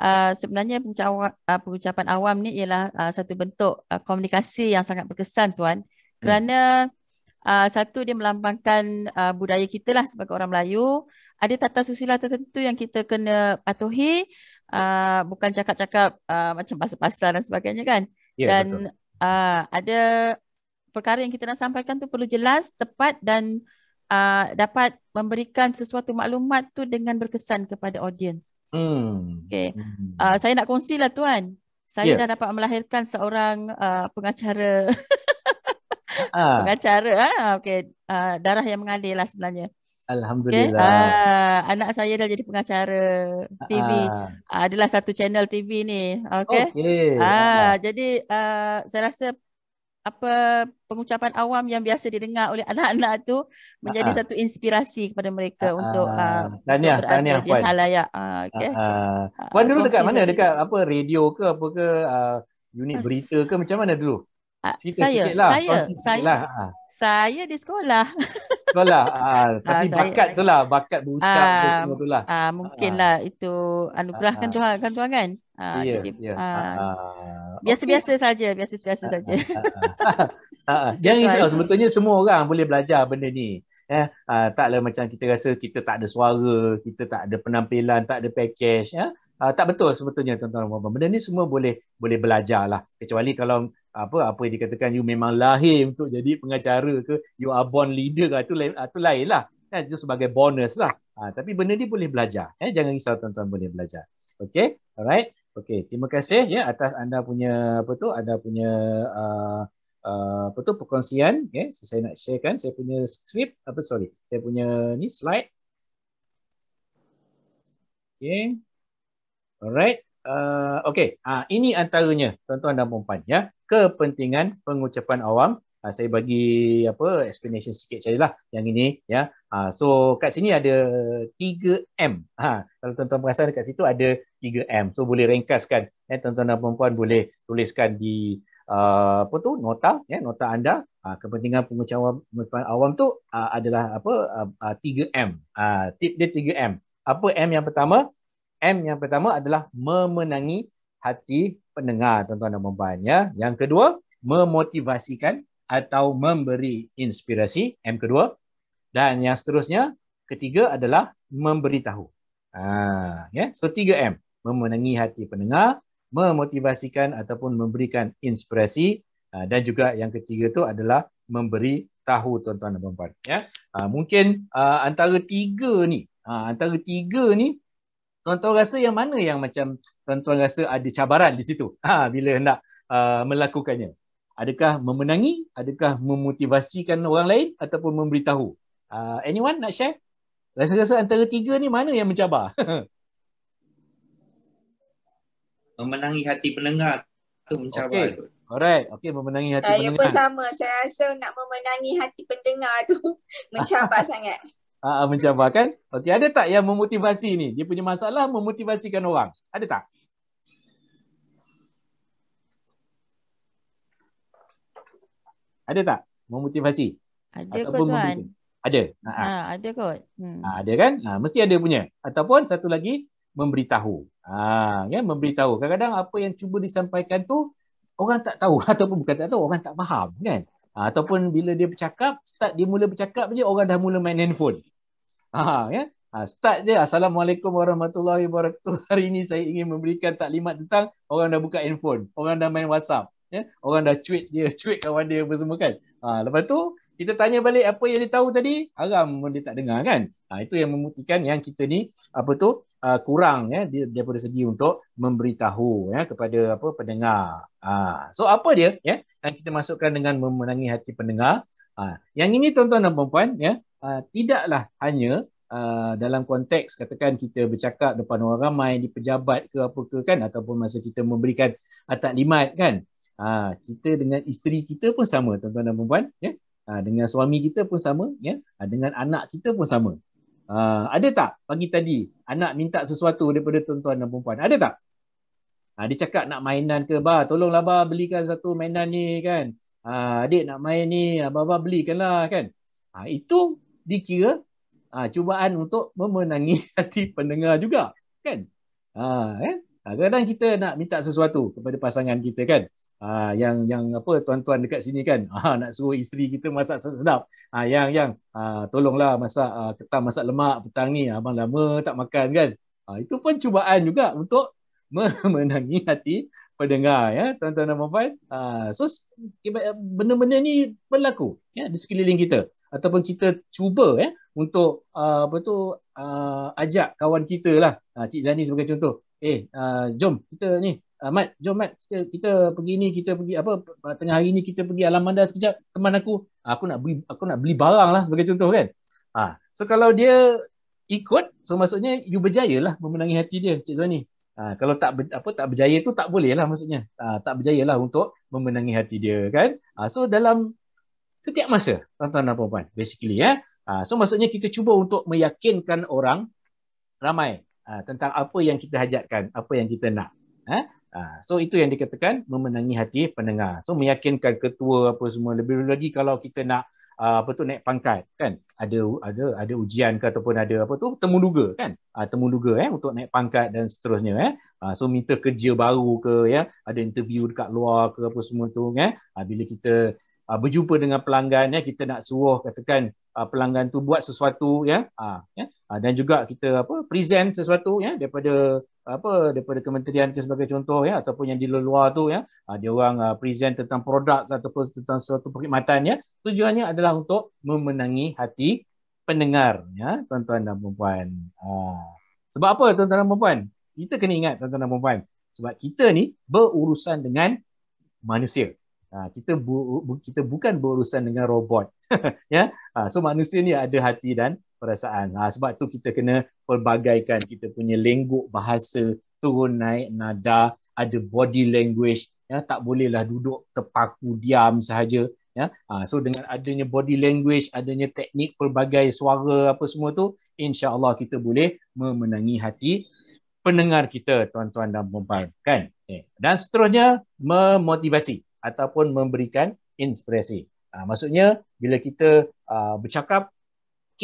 Uh, sebenarnya ah, pengucapan awam ni ialah uh, satu bentuk uh, komunikasi yang sangat berkesan Tuan. Hmm. Kerana hmm. uh, satu dia melambangkan uh, budaya kita lah sebagai orang Melayu. Ada tata susila tertentu yang kita kena patuhi. Uh, bukan cakap-cakap uh, macam pasal-pasal dan sebagainya kan. Yeah, dan Uh, ada perkara yang kita nak sampaikan tu perlu jelas, tepat dan uh, dapat memberikan sesuatu maklumat tu dengan berkesan kepada audience. Hmm. Okay. Hmm. Uh, saya nak kongsilah tuan. Saya yeah. dah dapat melahirkan seorang uh, pengacara. uh. <laughs> Pengacara. Uh, ah. okay. Uh, darah yang mengalir lah sebenarnya. Alhamdulillah. Okay. Uh, anak saya dah jadi pengacara TV. Uh. Ah. Uh, adalah satu channel TV ni. Okay. okay. Uh, uh. Jadi uh, saya rasa apa pengucapan awam yang biasa didengar oleh <laughs> anak-anak tu menjadi uh-huh. satu inspirasi kepada mereka uh-huh. untuk uh, tanya tanya puan uh, okay. uh-huh. puan dulu dekat mana dekat itu. apa radio ke apa ke uh, unit ah, berita ke macam mana dulu ah, cerita saya, sikitlah saya saya lah. saya di sekolah <laughs> sekolah uh, tapi uh, bakat tu lah bakat berucap uh, tu semua tu lah uh, mungkinlah uh, itu anugerah uh, kan Tuhan kan Tuhan kan Ah, ah. Ah, biasa-biasa saja biasa-biasa saja Jangan <laughs> risau sebetulnya semua orang boleh belajar benda ni eh ya. uh, taklah macam kita rasa kita tak ada suara kita tak ada penampilan tak ada package ya uh, tak betul sebetulnya tuan-tuan puan-puan benda ni semua boleh boleh belajar lah kecuali kalau apa apa yang dikatakan you memang lahir untuk jadi pengacara ke you are born leader ke itu lain itu lain lah eh, ya, itu sebagai bonus lah uh, tapi benda ni boleh belajar eh jangan risau tuan-tuan boleh belajar okay alright Okey, terima kasih ya atas anda punya apa tu, anda punya uh, uh, apa tu perkongsian. Okay. Ya. So, saya nak sharekan saya punya script apa sorry, saya punya ni slide. Okey. Alright. Uh, okay, uh, ini antaranya tuan-tuan dan puan ya, kepentingan pengucapan awam uh, saya bagi apa explanation sikit sajalah yang ini ya. Ha, so kat sini ada 3M. Ha, kalau tuan-tuan perasan dekat situ ada 3M. So boleh ringkaskan ya tuan-tuan dan puan-puan boleh tuliskan di uh, apa tu nota ya nota anda ha, kepentingan pengecawaan awam tu uh, adalah apa uh, uh, 3M. Uh, tip dia 3M. Apa M yang pertama? M yang pertama adalah memenangi hati pendengar tuan-tuan dan puan-puan ya. Yang kedua memotivasikan atau memberi inspirasi, M kedua. Dan yang seterusnya, ketiga adalah memberitahu. Ha, yeah. So, tiga m Memenangi hati pendengar, memotivasikan ataupun memberikan inspirasi ha, dan juga yang ketiga tu adalah memberi tahu tuan-tuan dan perempuan. Yeah. Ha, mungkin uh, antara tiga ni, ha, antara tiga ni, tuan-tuan rasa yang mana yang macam tuan-tuan rasa ada cabaran di situ ha, bila hendak uh, melakukannya adakah memenangi adakah memotivasikan orang lain ataupun memberitahu uh, anyone nak share rasa-rasa antara tiga ni mana yang mencabar <laughs> memenangi hati pendengar tu mencabar okay. tu Alright, okay memenangi hati uh, pendengar. Ya pun sama, saya rasa nak memenangi hati pendengar tu <laughs> mencabar <laughs> sangat. Ah, uh, ah, mencabar kan? Okay, ada tak yang memotivasi ni? Dia punya masalah memotivasikan orang. Ada tak? Ada tak memotivasi? Ada ataupun kot tuan. Ada. Ha, ha. ha ada kot. Hmm. Ha, ada kan? Ha, mesti ada punya. Ataupun satu lagi memberitahu. Ha, ya, memberitahu. Kadang-kadang apa yang cuba disampaikan tu orang tak tahu <laughs> ataupun bukan tak tahu, orang tak faham kan? Ha, ataupun bila dia bercakap, start dia mula bercakap je orang dah mula main handphone. Ha, ya. Ha, start je Assalamualaikum warahmatullahi wabarakatuh. <laughs> Hari ini saya ingin memberikan taklimat tentang orang dah buka handphone, orang dah main WhatsApp ya orang dah cuit dia <laughs> cuit kawan dia apa semua kan ha, lepas tu kita tanya balik apa yang dia tahu tadi haram pun dia tak dengar kan ha, itu yang membuktikan yang kita ni apa tu uh, kurang ya daripada segi untuk memberitahu ya kepada apa pendengar ha, so apa dia ya yang kita masukkan dengan memenangi hati pendengar ha, yang ini tuan-tuan dan puan ya uh, tidaklah hanya Uh, dalam konteks katakan kita bercakap depan orang ramai di pejabat ke apa ke kan ataupun masa kita memberikan uh, taklimat kan ha, kita dengan isteri kita pun sama tuan-tuan dan perempuan ya ha, dengan suami kita pun sama ya ha, dengan anak kita pun sama ha, ada tak pagi tadi anak minta sesuatu daripada tuan-tuan dan perempuan ada tak ha, dia cakap nak mainan ke ba tolonglah ba belikan satu mainan ni kan ha, adik nak main ni abah-abah belikanlah kan ha, itu dikira ha, cubaan untuk memenangi <laughs> hati pendengar juga kan ha, eh? Ha, kadang-kadang kita nak minta sesuatu kepada pasangan kita kan. Ha, yang yang apa tuan-tuan dekat sini kan ha, <laughs> nak suruh isteri kita masak sedap. Ha, ah, yang yang ha, tolonglah masak ha, ketam masak lemak petang ni abang lama tak makan kan. Ha, itu pun cubaan juga untuk <laughs> memenangi hati pendengar ya tuan-tuan dan puan-puan. Ha, so eh, benda-benda ni berlaku ya di sekeliling kita ataupun kita cuba ya untuk apa tu ajak kawan kita lah Cik Zani sebagai contoh. Eh, uh, jom kita ni Uh, Mat, jom Mat, kita, kita pergi ni, kita pergi apa, tengah hari ni kita pergi alam anda sekejap, teman aku, ah, aku nak beli aku nak beli barang lah sebagai contoh kan. Uh, so kalau dia ikut, so maksudnya you berjaya lah memenangi hati dia, Cik Zani. Uh, kalau tak ber, apa tak berjaya tu tak boleh lah maksudnya. Uh, tak berjaya lah untuk memenangi hati dia kan. Uh, so dalam setiap masa, tuan-tuan dan puan-puan, basically ya. Eh? Uh, so maksudnya kita cuba untuk meyakinkan orang ramai uh, tentang apa yang kita hajatkan, apa yang kita nak. Eh? Ha, so itu yang dikatakan memenangi hati pendengar. So meyakinkan ketua apa semua lebih lagi kalau kita nak uh, apa tu naik pangkat kan ada ada ada ujian ke ataupun ada apa tu temuduga kan uh, ah, temuduga eh untuk naik pangkat dan seterusnya eh uh, so minta kerja baru ke ya ada interview dekat luar ke apa semua tu kan uh, bila kita uh, berjumpa dengan pelanggan ya kita nak suruh katakan uh, pelanggan tu buat sesuatu ya uh, ya uh, dan juga kita apa present sesuatu ya daripada apa daripada kementerian ke sebagai contoh ya ataupun yang di luar tu ya uh, dia orang uh, present tentang produk ataupun tentang suatu perkhidmatan ya tujuannya adalah untuk memenangi hati pendengar ya tuan-tuan dan puan-puan ha, sebab apa tuan-tuan dan puan kita kena ingat tuan-tuan dan puan sebab kita ni berurusan dengan manusia Ha, kita bu, kita bukan berurusan dengan robot <laughs> ya ha, so manusia ni ada hati dan perasaan. Ha, sebab tu kita kena pelbagaikan kita punya lengguk bahasa, turun naik nada, ada body language, ya, tak bolehlah duduk terpaku diam sahaja. Ya. Ha, so dengan adanya body language, adanya teknik pelbagai suara apa semua tu, insya Allah kita boleh memenangi hati pendengar kita tuan-tuan dan perempuan. Kan? Okay. Eh, dan seterusnya, memotivasi ataupun memberikan inspirasi. Ha, maksudnya, bila kita uh, bercakap,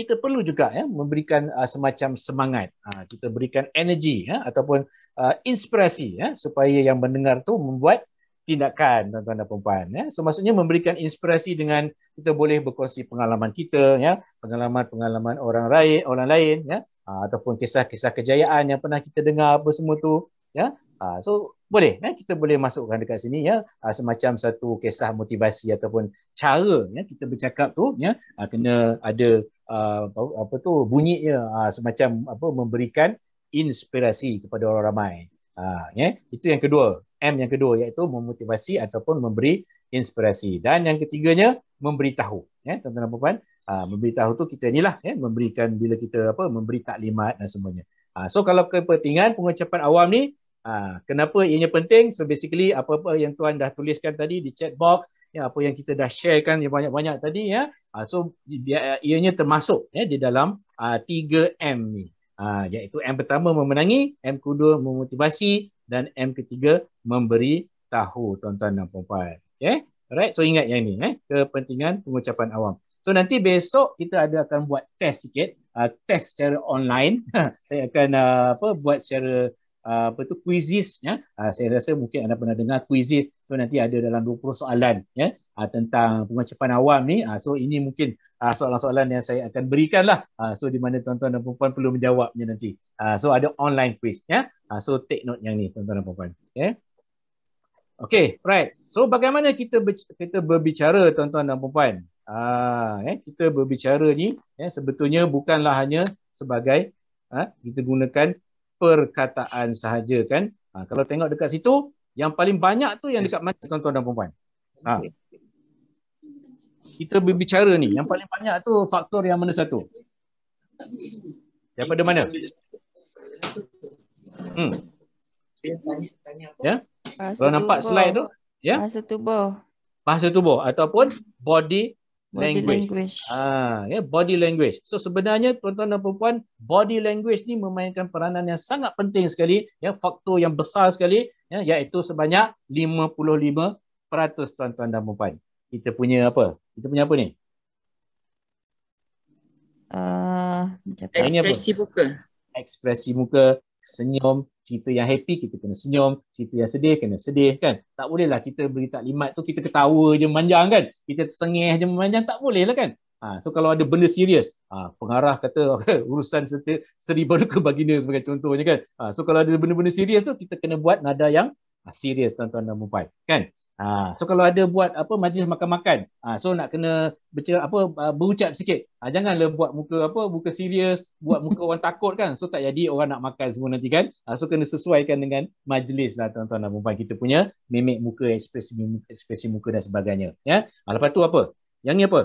kita perlu juga ya memberikan uh, semacam semangat uh, kita berikan energi ya ataupun uh, inspirasi ya supaya yang mendengar tu membuat tindakan tuan-tuan dan puan-puan ya so maksudnya memberikan inspirasi dengan kita boleh berkongsi pengalaman kita ya pengalaman-pengalaman orang lain orang lain ya uh, ataupun kisah-kisah kejayaan yang pernah kita dengar apa semua tu ya uh, so boleh ya kita boleh masukkan dekat sini ya uh, semacam satu kisah motivasi ataupun cara ya kita bercakap tu ya uh, kena ada uh, apa tu bunyinya uh, semacam apa memberikan inspirasi kepada orang ramai. Ha uh, yeah? itu yang kedua. M yang kedua iaitu memotivasi ataupun memberi inspirasi. Dan yang ketiganya memberitahu ya yeah? tuan-tuan dan puan uh, memberitahu tu kita inilah ya yeah? memberikan bila kita apa memberi taklimat dan semuanya. Uh, so kalau kepentingan pengucapan awam ni Ha, kenapa ianya penting? So basically apa-apa yang tuan dah tuliskan tadi di chat box, ya, apa yang kita dah sharekan yang banyak-banyak tadi ya. Ha, so ianya termasuk ya di dalam uh, ha, 3M ni. Ha, iaitu M pertama memenangi, M kedua memotivasi dan M ketiga memberi tahu tuan-tuan dan puan-puan. Okay? Alright, so ingat yang ini eh, kepentingan pengucapan awam. So nanti besok kita ada akan buat test sikit, uh, test secara online. <laughs> Saya akan uh, apa buat secara Ah, apa tu quizzes ya ah, saya rasa mungkin anda pernah dengar quizzes so nanti ada dalam 20 soalan ya ah, tentang pengucapan awam ni so ini mungkin soalan-soalan yang saya akan berikan lah so di mana tuan-tuan dan puan-puan perlu menjawabnya nanti so ada online quiz ya so take note yang ni tuan-tuan dan puan-puan okay. Ya. Okay, right. So bagaimana kita kita berbicara tuan-tuan dan puan-puan? Ah, eh, kita berbicara ni eh, sebetulnya bukanlah hanya sebagai ah, kita gunakan perkataan sahaja kan. Ha, kalau tengok dekat situ, yang paling banyak tu yang dekat mata tuan-tuan dan perempuan. Ha. Kita berbicara ni, yang paling banyak tu faktor yang mana satu? Daripada mana? Hmm. Ya? Kalau nampak slide tu? Ya? Bahasa tubuh. Bahasa tubuh ataupun body language. language. Ah, ya yeah, body language. So sebenarnya tuan-tuan dan puan-puan, body language ni memainkan peranan yang sangat penting sekali, ya yeah, faktor yang besar sekali, ya yeah, iaitu sebanyak 55% tuan-tuan dan puan-puan. Kita punya apa? Kita punya apa ni? Uh, ekspresi muka. Ekspresi muka senyum, cerita yang happy kita kena senyum, cerita yang sedih kena sedih kan. Tak bolehlah kita beri taklimat tu kita ketawa je memanjang kan. Kita tersengih je memanjang tak bolehlah kan. Ha, so kalau ada benda serius, ha, pengarah kata <laughs> urusan seri, seri baruka baginda sebagai contohnya kan. Ha, so kalau ada benda-benda serius tu kita kena buat nada yang ha, serius tuan-tuan dan puan kan. Ha, so kalau ada buat apa majlis makan-makan, ha, so nak kena berce apa berucap sikit. Ha, janganlah buat muka apa muka serius, buat muka orang takut kan. So tak jadi orang nak makan semua nanti kan. Ha, so kena sesuaikan dengan majlis lah tuan-tuan dan puan kita punya mimik muka, ekspresi mimik, ekspresi muka dan sebagainya. Ya. Ha, lepas tu apa? Yang ni apa?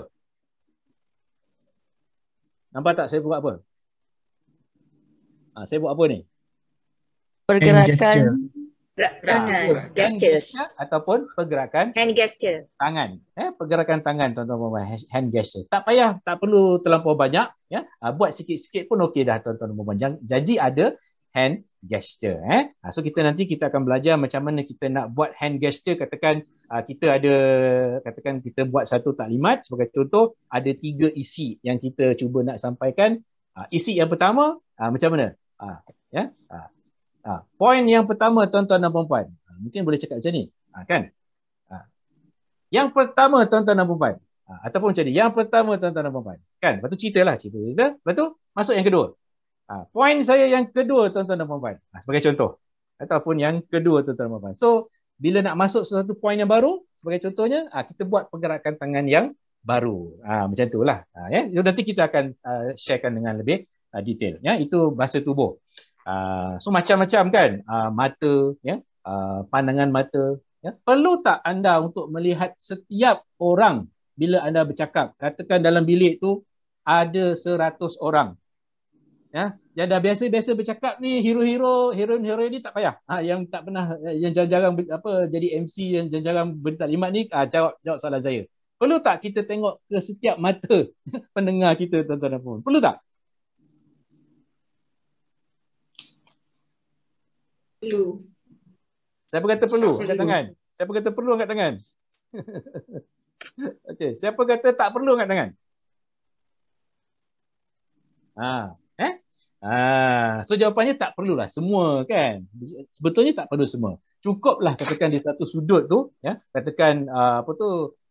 Nampak tak saya buat apa? Ha, saya buat apa ni? Pergerakan Kan? gesture, ataupun pergerakan hand gesture tangan eh pergerakan tangan tuan-tuan puan-puan hand gesture tak payah tak perlu terlalu banyak ya uh, buat sikit-sikit pun okey dah tuan-tuan puan-puan jadi ada hand gesture eh uh, so kita nanti kita akan belajar macam mana kita nak buat hand gesture katakan uh, kita ada katakan kita buat satu taklimat sebagai contoh ada tiga isi yang kita cuba nak sampaikan uh, isi yang pertama uh, macam mana uh, ya yeah? uh, Ha, poin yang pertama tuan-tuan dan perempuan. Ha, mungkin boleh cakap macam ni. Ha, kan? Ha. Yang pertama tuan-tuan dan perempuan. Ha, ataupun macam ni. Yang pertama tuan-tuan dan perempuan. Kan? Lepas tu ceritalah. Cerita, lah cerita. Lepas tu masuk yang kedua. Ha, poin saya yang kedua tuan-tuan dan perempuan. Ha, sebagai contoh. Ataupun yang kedua tuan-tuan dan perempuan. So, bila nak masuk sesuatu poin yang baru, sebagai contohnya, ha, kita buat pergerakan tangan yang baru. Ha, macam itulah. Ha, ya? Jadi, nanti kita akan uh, sharekan dengan lebih uh, detail. Ya? Itu bahasa tubuh. Ah, so macam-macam kan uh, mata ya uh, pandangan mata ya perlu tak anda untuk melihat setiap orang bila anda bercakap katakan dalam bilik tu ada seratus orang ya yang dah biasa-biasa bercakap ni hero-hero hero-hero ni tak payah ha, yang tak pernah yang jarang-jarang apa jadi MC yang jarang-jarang lima ni ha, jawab jawab salah saya perlu tak kita tengok ke setiap mata <laughs> pendengar kita tuan-tuan dan puan perlu tak Perlu. Siapa kata perlu? perlu. Angkat tangan. Siapa kata perlu angkat tangan? <laughs> Okey, siapa kata tak perlu angkat tangan? Ha, eh? Ha, so jawapannya tak perlulah semua kan. Sebetulnya tak perlu semua. Cukuplah katakan di satu sudut tu, ya. Katakan ah, apa tu?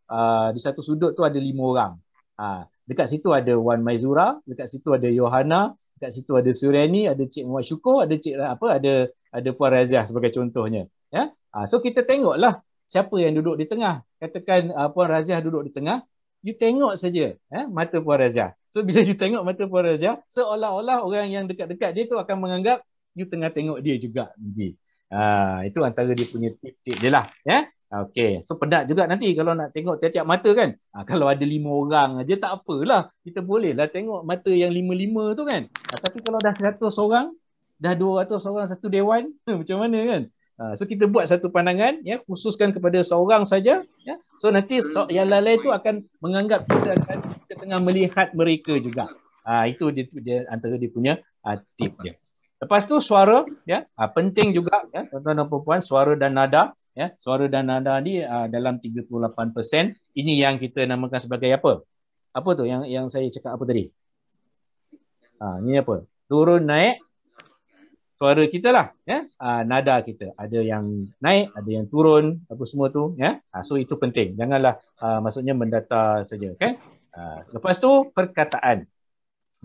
Ah, di satu sudut tu ada lima orang. Ha, dekat situ ada Wan Maizura, dekat situ ada Johanna, dekat situ ada Suriani, ada Cik Muhammad Syukur, ada Cik apa ada ada puan Razia sebagai contohnya ya ha, so kita tengoklah siapa yang duduk di tengah katakan uh, puan Razia duduk di tengah you tengok saja ya mata puan Razia so bila you tengok mata puan Razia seolah-olah orang yang dekat-dekat dia tu akan menganggap you tengah tengok dia juga nanti ah, itu antara dia punya tip-tip dia lah ya okay. so pedak juga nanti kalau nak tengok tiap-tiap mata kan. Ha, kalau ada lima orang aja tak apalah. Kita bolehlah tengok mata yang lima-lima tu kan. Ha, tapi kalau dah seratus orang, dah 200 orang satu dewan <laughs> macam mana kan ha, so kita buat satu pandangan ya khususkan kepada seorang saja ya so nanti so, hmm. yang lain-lain tu akan menganggap kita akan kita tengah melihat mereka juga ha, itu dia, dia antara dia punya uh, tip dia lepas tu suara ya ha, penting juga ya tuan-tuan dan puan-puan suara dan nada ya suara dan nada ni uh, dalam 38% ini yang kita namakan sebagai apa apa tu yang yang saya cakap apa tadi ha, ini apa turun naik suara kita lah ya uh, nada kita ada yang naik ada yang turun apa semua tu ya uh, so itu penting janganlah uh, maksudnya mendata saja kan uh, lepas tu perkataan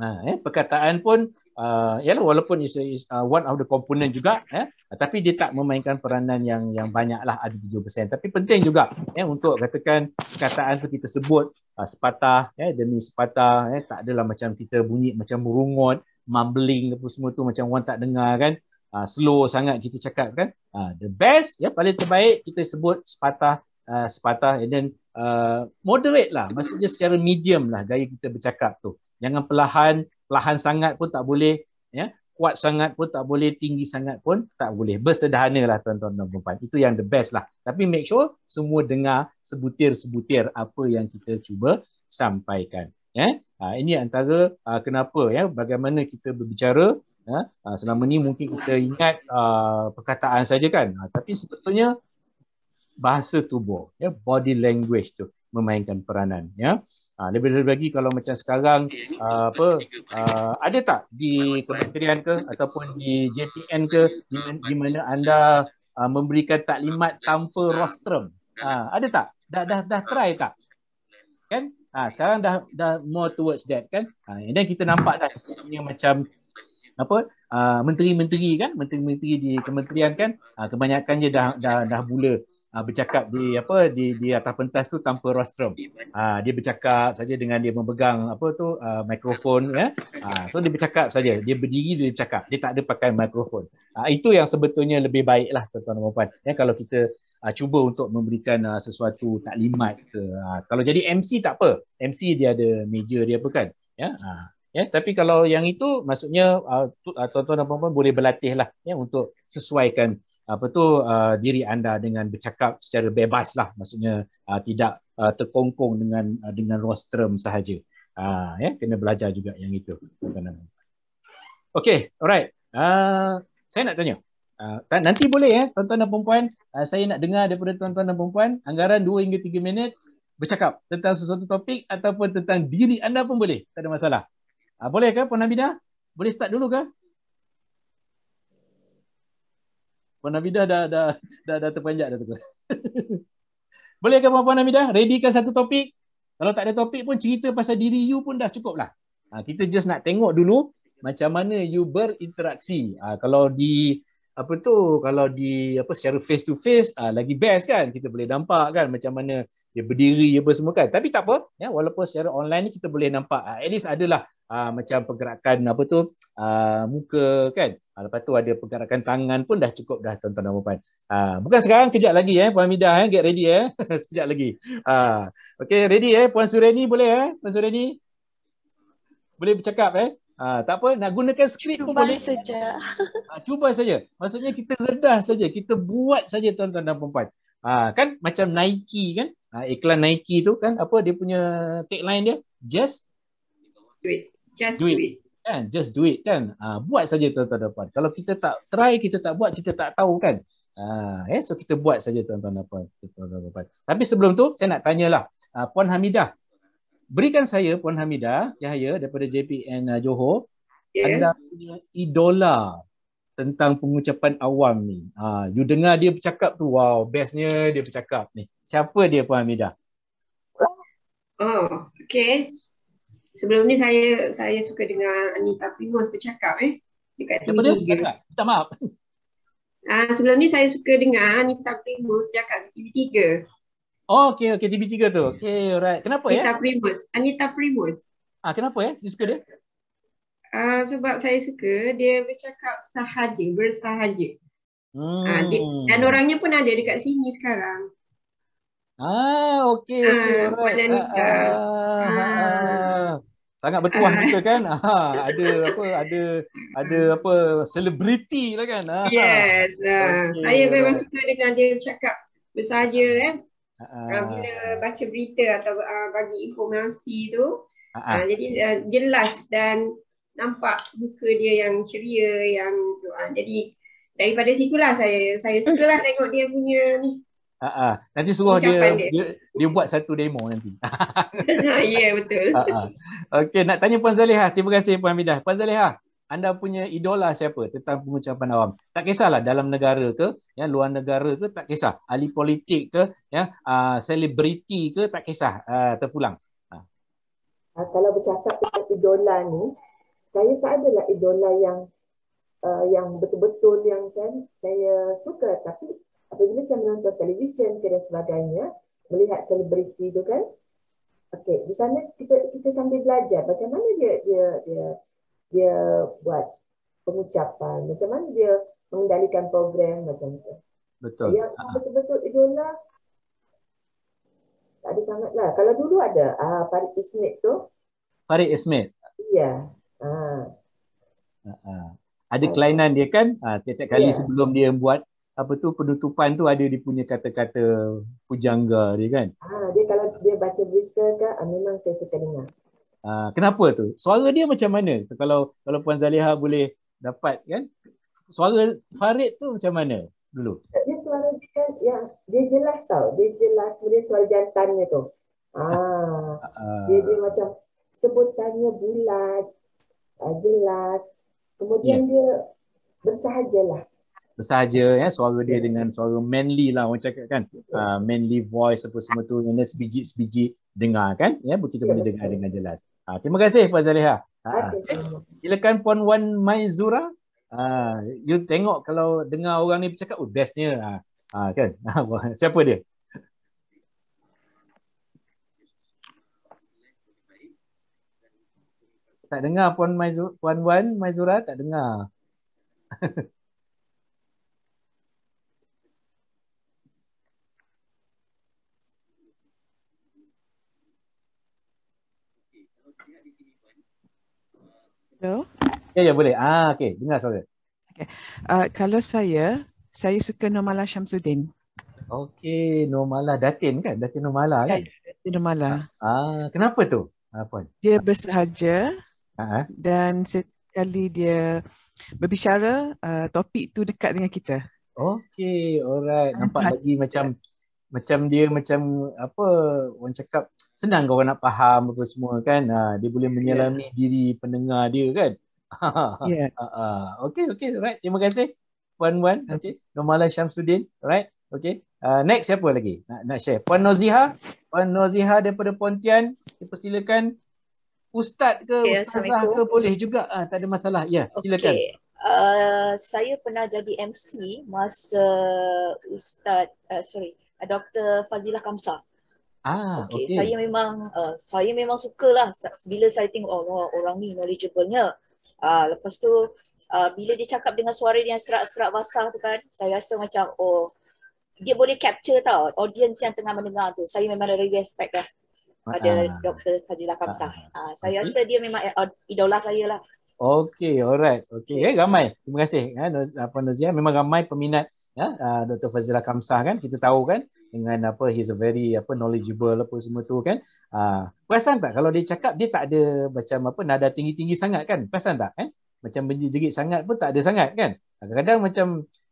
uh, eh, perkataan pun uh, ya walaupun is uh, one of the component juga ya eh, uh, tapi dia tak memainkan peranan yang yang banyaklah ada 7% tapi penting juga ya eh, untuk katakan perkataan tu kita sebut uh, sepatah eh, demi sepatah ya eh, tak adalah macam kita bunyi macam merungut mumbling apa semua tu macam orang tak dengar kan uh, slow sangat kita cakap kan uh, the best ya paling terbaik kita sebut sepatah uh, sepatah and then uh, moderate lah maksudnya secara medium lah gaya kita bercakap tu jangan perlahan perlahan sangat pun tak boleh ya kuat sangat pun tak boleh tinggi sangat pun tak boleh bersederhanalah tuan-tuan dan puan-puan itu yang the best lah tapi make sure semua dengar sebutir-sebutir apa yang kita cuba sampaikan ya ha, ini antara uh, kenapa ya bagaimana kita berbicara ya ha, selama ni mungkin kita ingat uh, perkataan saja kan ha, tapi sebetulnya bahasa tubuh ya body language tu memainkan peranan ya ha, lebih-lebih lagi kalau macam sekarang uh, apa uh, ada tak di kementerian ke ataupun di JPN ke di, di mana anda uh, memberikan taklimat tanpa rostrum ha, ada tak dah dah dah try tak kan Ha, sekarang dah dah more towards that kan. Ha, and then kita nampak dah yang macam apa uh, menteri-menteri kan menteri-menteri di kementerian kan uh, ha, kebanyakannya dah dah dah mula uh, ha, bercakap di apa di di atas pentas tu tanpa rostrum. Uh, dia bercakap saja dengan dia memegang apa tu uh, mikrofon ya. Uh, so dia bercakap saja. Dia berdiri dia bercakap. Dia tak ada pakai mikrofon. Uh, itu yang sebetulnya lebih baiklah tuan-tuan dan puan. Ya kalau kita uh, cuba untuk memberikan uh, sesuatu taklimat ke uh, kalau jadi MC tak apa MC dia ada meja dia apa kan ya yeah? uh, ya, yeah? tapi kalau yang itu maksudnya uh, tuan-tuan dan puan-puan boleh berlatihlah ya yeah? untuk sesuaikan apa tu uh, diri anda dengan bercakap secara bebas lah maksudnya uh, tidak uh, terkongkong dengan uh, dengan rostrum sahaja uh, ya yeah? kena belajar juga yang itu Okay, alright. Uh, saya nak tanya. Uh, nanti boleh eh tuan-tuan dan puan uh, ah, saya nak dengar daripada tuan-tuan dan puan anggaran 2 hingga 3 minit bercakap tentang sesuatu topik ataupun tentang diri anda pun boleh tak ada masalah. Uh, boleh ke Puan Abidah? Boleh start dulu ke? Puan Abidah dah dah dah, dah, dah terpanjat dah tu. <laughs> boleh ke Puan Abidah readykan satu topik? Kalau tak ada topik pun cerita pasal diri you pun dah cukup lah. Uh, kita just nak tengok dulu macam mana you berinteraksi. Uh, kalau di apa tu kalau di apa secara face to face uh, lagi best kan kita boleh nampak kan macam mana dia berdiri apa semua kan tapi tak apa ya walaupun secara online ni kita boleh nampak uh, at least adalah uh, macam pergerakan apa tu uh, muka kan uh, lepas tu ada pergerakan tangan pun dah cukup dah tuan-tuan dan puan uh, bukan sekarang kejap lagi eh puan Midah eh get ready eh <laughs> sekejap lagi uh, okay ready eh puan Sureni boleh eh puan Sureni boleh bercakap eh Ha, tak apa, nak gunakan skrip pun boleh. Saja. Ha, cuba saja. Maksudnya kita redah saja. Kita buat saja tuan-tuan dan perempuan. Ha, kan macam Nike kan. Ha, iklan Nike tu kan. Apa dia punya tagline dia? Just do it. Just do it. Do it. Kan? Ha, just do it kan. Ha, buat saja tuan-tuan dan perempuan. Kalau kita tak try, kita tak buat, kita tak tahu kan. Ha, eh? So kita buat saja tuan-tuan dan perempuan. Tapi sebelum tu saya nak tanyalah. Ha, puan Hamidah berikan saya Puan Hamidah Yahya daripada JPN uh, Johor yeah. anda punya idola tentang pengucapan awam ni. Ah you dengar dia bercakap tu wow bestnya dia bercakap ni. Siapa dia Puan Hamidah? Oh, okay. Sebelum ni saya saya suka dengar Anita Primus bercakap eh. Dekat TV. Dekat. Minta maaf. Uh, sebelum ni saya suka dengar Anita Primus bercakap di TV 3. Oh, okay, okay, TV3 tu. Hmm. Okay, alright. Kenapa Anita ya? Eh? Anita Primus. Anita Primus. Ah, kenapa ya? Eh? You suka dia? Uh, sebab saya suka dia bercakap sahaja, bersahaja. Hmm. Ah, dia, dan orangnya pun ada dekat sini sekarang. Ah, okay. okay ah, right. Puan Anita. Ah ah, ah, ah. ah. Sangat bertuah kita kan. Ha, <laughs> ada apa ada ada apa selebriti lah kan. Ha. Yes. Okay. Saya memang suka dengan dia bercakap bersaja eh. Kan? uh, bila baca berita atau uh, bagi informasi tu uh, uh, jadi uh, jelas dan nampak muka dia yang ceria yang tu uh, jadi daripada situlah saya saya sukalah <laughs> tengok dia punya ni Uh-uh. Nanti suruh dia, dia. dia dia buat satu demo nanti. <laughs> <laughs> ya yeah, betul. Uh-uh. Okey nak tanya Puan Zaliha. Terima kasih Puan Midah. Puan Zaliha anda punya idola siapa tentang pengucapan awam. Tak kisahlah dalam negara ke, ya, luar negara ke, tak kisah. Ahli politik ke, ya, ah, selebriti uh, ke, tak kisah. Uh, terpulang. Uh. Uh, kalau bercakap tentang idola ni, saya tak adalah idola yang uh, yang betul-betul yang saya, saya suka. Tapi apabila saya menonton televisyen dan sebagainya, melihat selebriti tu kan, Okey, di sana kita kita sambil belajar bagaimana dia dia dia dia buat pengucapan, macam mana dia mengendalikan program macam tu. Betul. Ya, ah. betul-betul idola tak ada sangatlah. Kalau dulu ada ah uh, Farid Ismet tu. Farid Ismet. Ya. Ha. Ha. Ada kelainan dia kan? Ah ha, tiap kali yeah. sebelum dia buat apa tu penutupan tu ada dia punya kata-kata pujangga dia kan? Ha, dia kalau dia baca berita ke memang saya suka dengar. Ah, kenapa tu? Suara dia macam mana? Kalau kalau Puan Zaliha boleh dapat kan? Suara Farid tu macam mana dulu? Dia suara dia ya, dia jelas tau. Dia jelas kemudian suara jantannya tu. Ah, ah. dia dia macam sebutannya bulat, ah, jelas. Kemudian yeah. dia bersahajalah sahaja ya suara dia ya. dengan suara manly lah orang cakap kan uh, manly voice apa semua tu yang sebiji-sebiji dengar kan ya kita ya, boleh dengar dengan jelas Ha, terima kasih Puan Zaliha. Ha. Ah, okay. Silakan Puan Wan Maizura. Ha, you tengok kalau dengar orang ni bercakap, oh, bestnya. Ha, kan? <laughs> Siapa dia? Tak dengar Puan, Maizu, Puan Wan Maizura, tak dengar. <laughs> Hello. Ya, yeah, ya yeah, boleh. Ah, okey. Dengar saya. Okay. Uh, ah, kalau saya, saya suka Nurmala Syamsuddin. Okey, Nurmala Datin kan? Datin Nurmala kan? Ya, Datin Nurmala. Ah, kenapa tu? Apa? Ah, dia bersahaja. Uh-huh. Dan setiap kali dia berbicara, uh, topik tu dekat dengan kita. Okey, alright. Nampak lagi macam macam dia macam apa orang cakap senang kau nak faham apa semua kan ha, dia boleh ya. menyelami yeah. diri pendengar dia kan yeah. ha, ha. okay okay right terima kasih Puan Wan okay Nomala Syamsuddin right okay uh, next siapa lagi nak, nak share Puan Noziha Puan Noziha daripada Pontian dipersilakan Ustaz ke okay, ya, Ustazah ke boleh juga ha, tak ada masalah ya yeah, okay. silakan Uh, saya pernah jadi MC masa Ustaz, uh, sorry, Eh, Dr. Fazilah Kamsa. Ah, okay. okay. Saya memang uh, saya memang sukalah bila saya tengok oh, wow, orang ni knowledgeable-nya. Uh, lepas tu uh, bila dia cakap dengan suara dia yang serak-serak basah tu kan, saya rasa macam oh dia boleh capture tau audience yang tengah mendengar tu. Saya memang dari respect lah pada ah. ah. Dr. Kamsa. Kamsah. Ah. Uh, saya okay. rasa dia memang idola saya lah. Okay, alright. Okay, eh, ramai. Terima kasih. Eh, apa Nozia, memang ramai peminat ya uh, ah, Dr Fazila Kamsah kan kita tahu kan dengan apa he's a very apa knowledgeable apa semua tu kan uh, perasan tak kalau dia cakap dia tak ada macam apa nada tinggi-tinggi sangat kan perasan tak kan macam menjerit sangat pun tak ada sangat kan kadang-kadang macam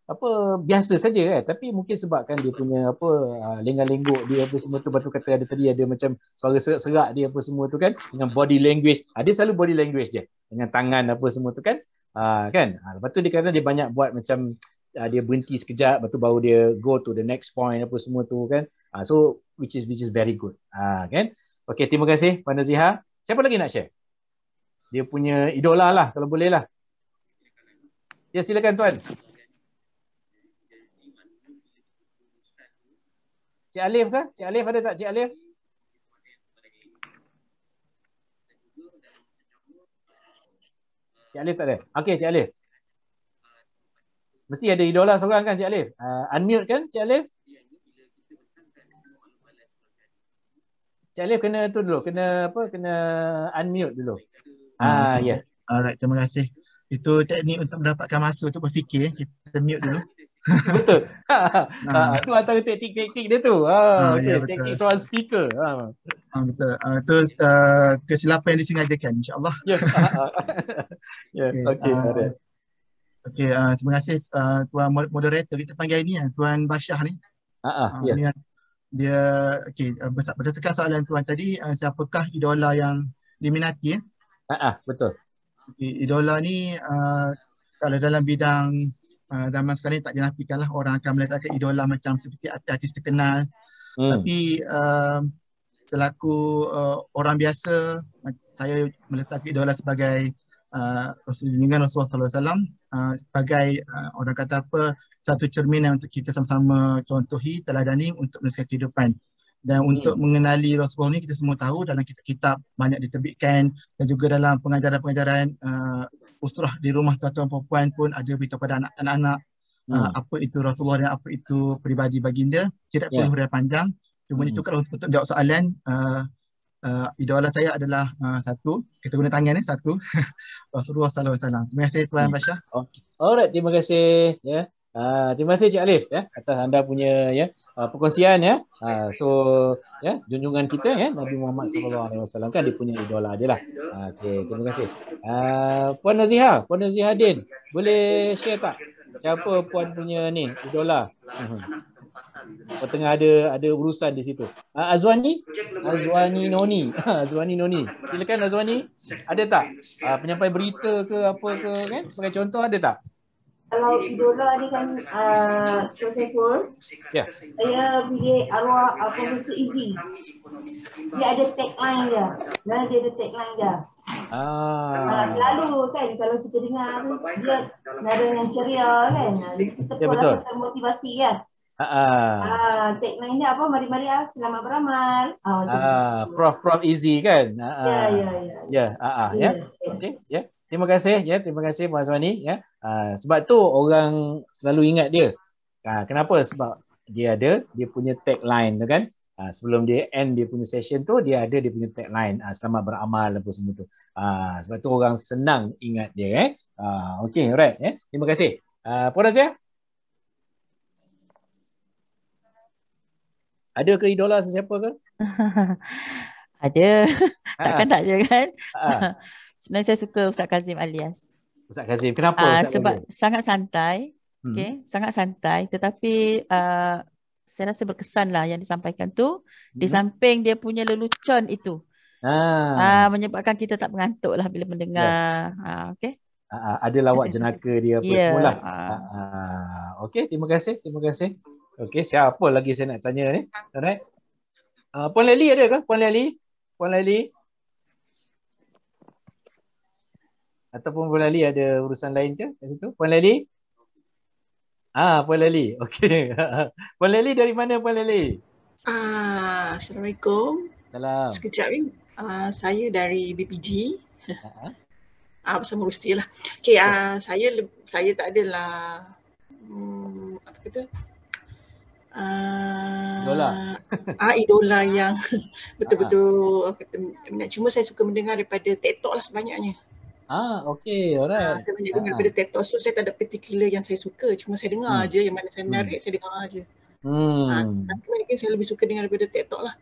apa biasa saja kan tapi mungkin sebabkan dia punya apa uh, ah, lenggak dia apa semua tu baru kata ada tadi ada macam suara serak-serak dia apa semua tu kan dengan body language ada selalu body language je dengan tangan apa semua tu kan Uh, kan uh, lepas tu dia kata dia banyak buat macam uh, dia berhenti sekejap lepas tu baru dia go to the next point apa semua tu kan uh, so which is which is very good ah uh, kan okey terima kasih Puan Nuziha siapa lagi nak share dia punya idola lah kalau boleh lah ya silakan tuan Cik Alif ke? Cik Alif ada tak Cik Alif? Cik Alif tak ada. Okey Cik Alif. Mesti ada idola seorang kan Cik Alif? Uh, unmute kan Cik Alif? Cik Alif kena tu dulu, kena apa? Kena unmute dulu. Ah uh, ya. Yeah. Alright, terima kasih. Itu teknik untuk mendapatkan masa tu berfikir. Kita mute dulu. <laughs> betul. Itu ha, ha, antara teknik-teknik dia tu. Ha, oh, yeah, okay. Teknik soal speaker. Ha. Ha, betul. Itu uh, uh, kesilapan yang disengajakan insyaAllah. Ya. Yeah. yeah. Okay. okay. Uh, Okey, uh, terima kasih uh, tuan moderator kita panggil ini ya, tuan Bashah ni. Ha uh, ya. Dia okey uh, berdasarkan soalan tuan tadi uh, siapakah idola yang diminati ya? Ha betul. Okay, idola ni uh, kalau dalam bidang uh, zaman sekarang tak dinafikan lah orang akan melihat idola macam seperti artis terkenal. Hmm. Tapi uh, selaku uh, orang biasa saya meletakkan idola sebagai Rasul uh, dengan Rasulullah sallallahu alaihi wasallam uh, sebagai uh, orang kata apa satu cermin yang untuk kita sama-sama contohi teladani untuk meneruskan kehidupan dan hmm. untuk mengenali Rasulullah ni kita semua tahu dalam kitab-kitab banyak diterbitkan dan juga dalam pengajaran-pengajaran uh, usrah di rumah tuan-tuan puan-puan pun ada beritahu pada anak-anak hmm. uh, apa itu Rasulullah dan apa itu peribadi baginda tidak yeah. huraian panjang cuma hmm. itu kalau untuk, untuk jawab soalan uh, uh, idola saya adalah uh, satu kita guna tangan ni eh, satu <laughs> Rasulullah sallallahu alaihi wasallam. Terima kasih tuan Basya. Okay. Oh, alright, terima kasih ya. Yeah. Uh, terima kasih Cik Alif ya yeah, atas anda punya ya yeah, uh, perkongsian ya. Yeah. Uh, so ya yeah, junjungan kita ya yeah, Nabi Muhammad sallallahu alaihi wasallam kan dia punya idola dia lah. Uh, okay, terima kasih. Uh, Puan Naziha, Puan Nazihadin, boleh share tak siapa puan punya ni idola? Uh-huh. Kau tengah ada ada urusan di situ. Uh, Azwani? Azwani Noni. <laughs> Azwani Noni. Silakan Azwani. Ada tak? Uh, penyampai berita ke apa ke kan? Sebagai contoh ada tak? Kalau idola ni kan uh, Sefur, yeah. saya pilih arwah uh, ah, Profesor Izi. E dia ada tagline dia. Nah, dia ada tagline dia. Ah. Lalu kan kalau kita dengar tu, dia nada yang ceria kan. Kita yeah, betul. termotivasi Ya. Kan. Ah, tagline dia apa? Mari-mari ah, selamat beramal. Ah, ah prof prof easy kan? Ha. Ya, ya, ya. Ya, ha ah, ya. ya, ya. ya. Okay, ya. Terima kasih ya, terima kasih Puan Azmani ya. Ha, sebab tu orang selalu ingat dia. Ha, kenapa? Sebab dia ada dia punya tagline tu kan. Ha, sebelum dia end dia punya session tu dia ada dia punya tagline ha, selamat beramal apa semua tu. Ha, sebab tu orang senang ingat dia eh. Ha, okay, alright eh. Terima kasih. Ah, uh, Puan Azmani. Ada ke idola sesiapa ke? <laughs> ada. <laughs> Ha. Takkan tak je kan? Ha. <laughs> Sebenarnya saya suka Ustaz Kazim alias. Ustaz Kazim. Kenapa? Uh, sebab Kazim? sangat santai. Hmm. Okay. Sangat santai. Tetapi uh, saya rasa berkesan lah yang disampaikan tu. Hmm. Di samping dia punya lelucon itu. Ha. Uh, menyebabkan kita tak mengantuk lah bila mendengar. Ya. Uh, okay. Uh, ha, ha, ada lawak jenaka dia apa yeah. semua lah. Uh. Ha, uh, okay. Terima kasih. Terima kasih. Okey, siapa lagi saya nak tanya ni? Alright. Uh, Puan Leli ada ke? Puan Leli, Puan Leli, Ataupun Puan Leli ada urusan lain ke kat situ? Puan Leli? Ah, Puan Leli, Okey. <laughs> Puan Leli dari mana Puan Leli? Ah, Assalamualaikum. Salam. Sekejap ni. Uh, eh. ah, saya dari BPG. Ah, uh, <laughs> bersama Rusti lah. Okey, uh, saya saya tak adalah um, apa kata Ah, idola. <laughs> Ah idola yang <laughs> betul-betul uh-huh. cuma saya suka mendengar daripada TikTok lah sebanyaknya. Ah okay, alright. Uh, saya banyak dengar uh daripada TikTok so saya tak ada particular yang saya suka cuma saya dengar hmm. aje yang mana saya menarik hmm. saya dengar aje. Hmm. Uh, mungkin saya lebih suka dengar daripada TikTok lah.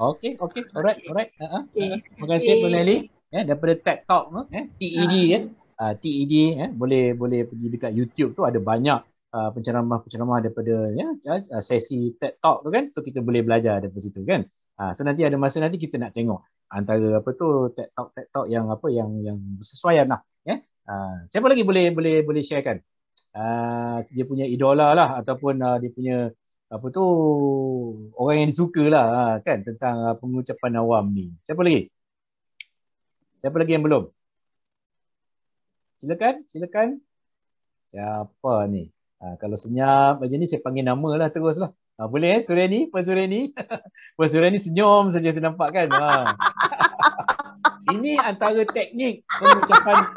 Okey okey alright okay. alright. Uh-huh. Okay. Uh-huh. Terima kasih Bu Nelly. Ya yeah, daripada TikTok eh TED kan. Uh-huh. Ah uh, eh. TED eh boleh boleh pergi dekat YouTube tu ada banyak Uh, penceramah-penceramah daripada ya uh, uh, sesi TED Talk tu kan so kita boleh belajar daripada situ kan so nanti ada masa nanti kita nak tengok antara apa tu TED Talk TED Talk yang apa yang yang sesuaian lah ya siapa lagi boleh boleh boleh sharekan dia punya idola lah ataupun dia punya apa tu orang yang disukalah kan tentang pengucapan awam ni siapa lagi siapa lagi yang belum silakan silakan siapa ni Ha, kalau senyap macam ni saya panggil nama lah terus lah. Ha, boleh eh Suria ni? Puan Suria ni? <laughs> Puan Suria ni senyum saja saya nampak kan. Ha. <laughs> Ini antara teknik pengucapan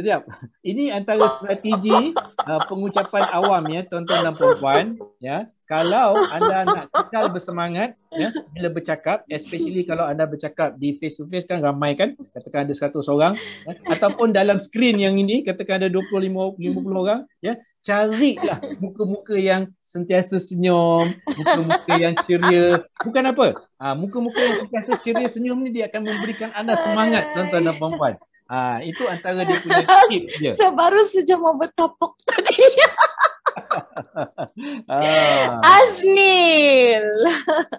Sekejap. Ini antara strategi uh, pengucapan awam ya tuan-tuan dan puan ya kalau anda nak kekal bersemangat ya, bila bercakap, especially kalau anda bercakap di face to face kan ramai kan, katakan ada 100 orang ya, ataupun dalam screen yang ini katakan ada 25 50 orang ya, carilah muka-muka yang sentiasa senyum, muka-muka yang ceria. Bukan apa? Ha, muka-muka yang sentiasa ceria senyum ni dia akan memberikan anda semangat tuan-tuan dan puan-puan. Ha, itu antara dia punya <laughs> tip dia. Saya baru saja mau bertapuk tadi. <laughs> ah. Aznil.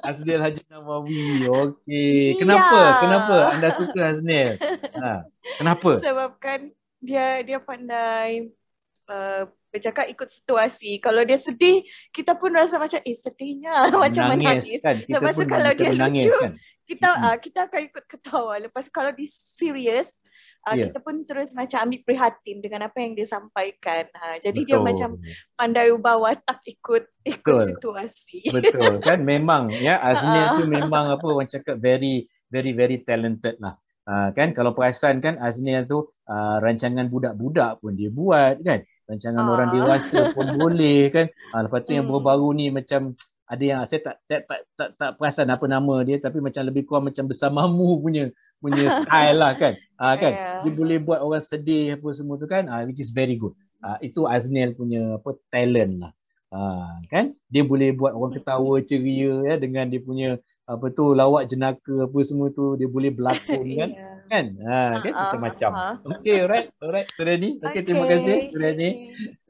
Aznil Haji Nawawi. Okey. Ya. Kenapa? Ya. Kenapa anda suka Aznil? ha. Kenapa? Sebabkan dia dia pandai uh, bercakap ikut situasi. Kalau dia sedih, kita pun rasa macam eh sedihnya, lah macam menangis. Kan? Kita Lepas kalau dia menangis, lucu, kan? kita uh, kita akan ikut ketawa. Lepas kalau dia serius, yeah. Ya. kita pun terus macam ambil prihatin dengan apa yang dia sampaikan. Ha, jadi Betul. dia macam pandai ubah watak ikut <laughs> ikut Betul. situasi. Betul kan memang ya <laughs> Aznia tu memang apa orang cakap very very very talented lah. Uh, kan kalau perasan kan Aznia tu uh, rancangan budak-budak pun dia buat kan. Rancangan uh. orang ha. dewasa pun boleh kan. Uh, lepas tu yang hmm. baru-baru ni macam ada yang saya tak saya tak, tak tak perasan apa nama dia tapi macam lebih kurang macam bersama mu punya punya <laughs> style lah kan uh, kan yeah. dia boleh buat orang sedih apa semua tu kan uh, which is very good uh, itu Aznel punya apa talent lah uh, kan dia boleh buat orang ketawa ceria ya dengan dia punya apa tu lawak jenaka apa semua tu dia boleh berlakon <laughs> kan yeah. kan ha kan uh-uh. macam-macam uh-huh. okey alright alright sudah ni okey okay. terima kasih sudah ni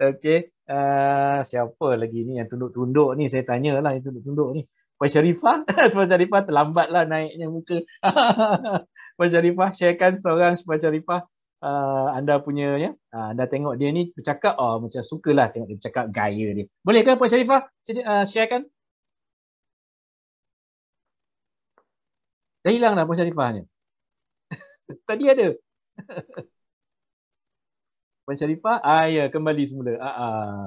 okey okay. Ah, siapa lagi ni yang tunduk-tunduk ni saya tanya lah, yang tunduk-tunduk ni Puan Sharifah <laughs> Puan terlambat lah naiknya muka <laughs> Puan Sharifah sharekan seorang Puan Sharifah uh, ah, anda punya ya uh, anda tengok dia ni bercakap oh macam lah, tengok dia bercakap gaya dia boleh ke Puan Sharifah uh, sharekan Dah hilang dah Puan Sharifah ni. <laughs> Tadi ada. Puan Sharifah, ah, ya kembali semula. Ah, ah.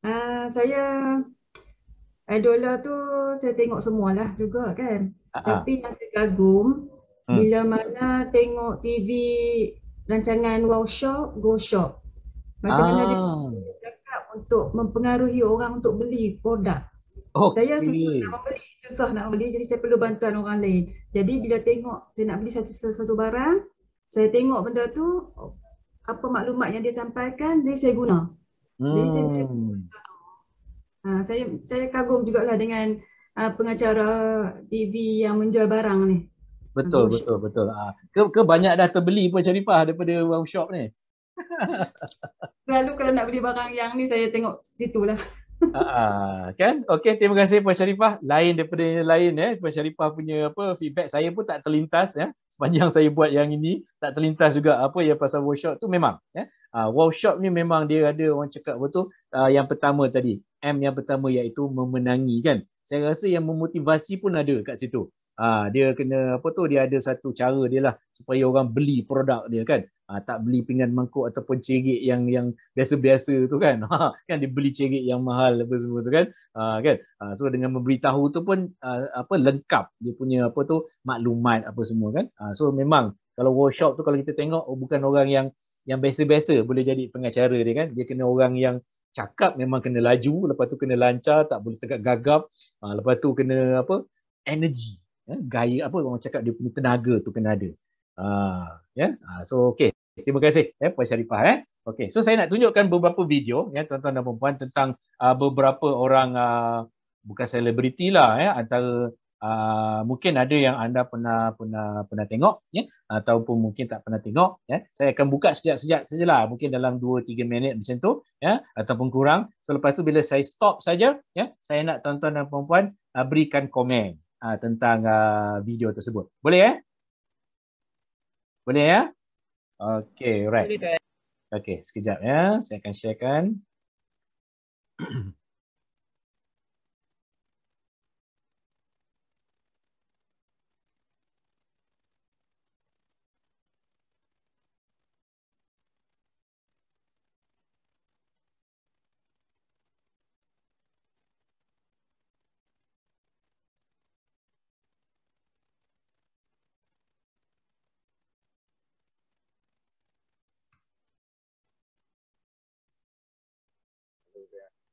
Uh, saya idola eh, tu saya tengok semualah juga kan. Ah, ah. Tapi ah. yang terkagum hmm. bila mana tengok TV rancangan Wow Shop, Go Shop. Macam ah. mana dia ah. cakap untuk mempengaruhi orang untuk beli produk. Okay. Saya susah nak beli, susah nak beli jadi saya perlu bantuan orang lain. Jadi bila tengok saya nak beli satu-satu barang, saya tengok benda tu apa maklumat yang dia sampaikan dia saya guna. Hmm. Ha, saya saya kagum jugalah dengan uh, pengacara TV yang menjual barang ni. Betul uh, betul betul. Ah ha, ke, ke banyak dah terbeli pun Sharifah daripada workshop ni. Lalu kalau nak beli barang yang ni saya tengok situlah uh, kan? Okey, terima kasih Puan Syarifah. Lain daripada yang lain eh, Puan Syarifah punya apa feedback saya pun tak terlintas ya. Eh. Sepanjang <laughs> saya buat yang ini tak terlintas juga apa yang pasal workshop tu memang ya. Eh. Uh, workshop ni memang dia ada orang cakap betul uh, ah, yang pertama tadi. M yang pertama iaitu memenangi kan. Saya rasa yang memotivasi pun ada kat situ. Ha, dia kena apa tu dia ada satu cara dia lah supaya orang beli produk dia kan Uh, tak beli pinggan mangkuk ataupun cerit yang yang biasa-biasa tu kan. <laughs> Ha, kan dia beli cerit yang mahal apa semua tu kan. Uh, kan? Uh, so dengan memberitahu tu pun uh, apa lengkap dia punya apa tu maklumat apa semua kan. Uh, so memang kalau workshop tu kalau kita tengok oh, bukan orang yang yang biasa-biasa boleh jadi pengacara dia kan. Dia kena orang yang cakap memang kena laju, lepas tu kena lancar, tak boleh tegak gagap. Uh, lepas tu kena apa? Energy. Ya? Gaya apa orang cakap dia punya tenaga tu kena ada. Uh, yeah? uh, so okay terima kasih eh puan Sharifah eh. Okay, So saya nak tunjukkan beberapa video ya tuan-tuan dan puan tentang uh, beberapa orang uh, bukan selebriti lah ya antara uh, mungkin ada yang anda pernah pernah pernah tengok ya ataupun mungkin tak pernah tengok ya. Saya akan buka sekejap-sekejap sajalah mungkin dalam 2 3 minit macam tu ya ataupun kurang. Selepas so, tu bila saya stop saja ya saya nak tuan-tuan dan puan uh, berikan komen uh, tentang uh, video tersebut. Boleh ya? Boleh ya? Okay, right. Okay, sekejap ya. Saya akan sharekan. <clears throat>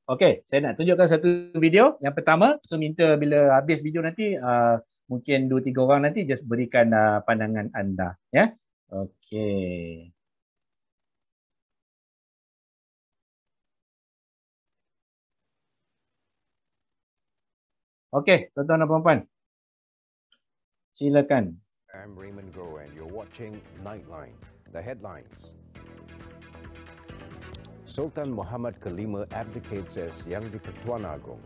Okay, saya nak tunjukkan satu video. Yang pertama, saya minta bila habis video nanti uh, mungkin dua tiga orang nanti just berikan uh, pandangan anda, ya. Yeah? Okay, Okey, tuan-tuan dan puan-puan. Silakan. I'm Raymond Go and you're watching Nightline, the headlines. Sultan Muhammad Kalima abdicates as Yang di Pertuan Agong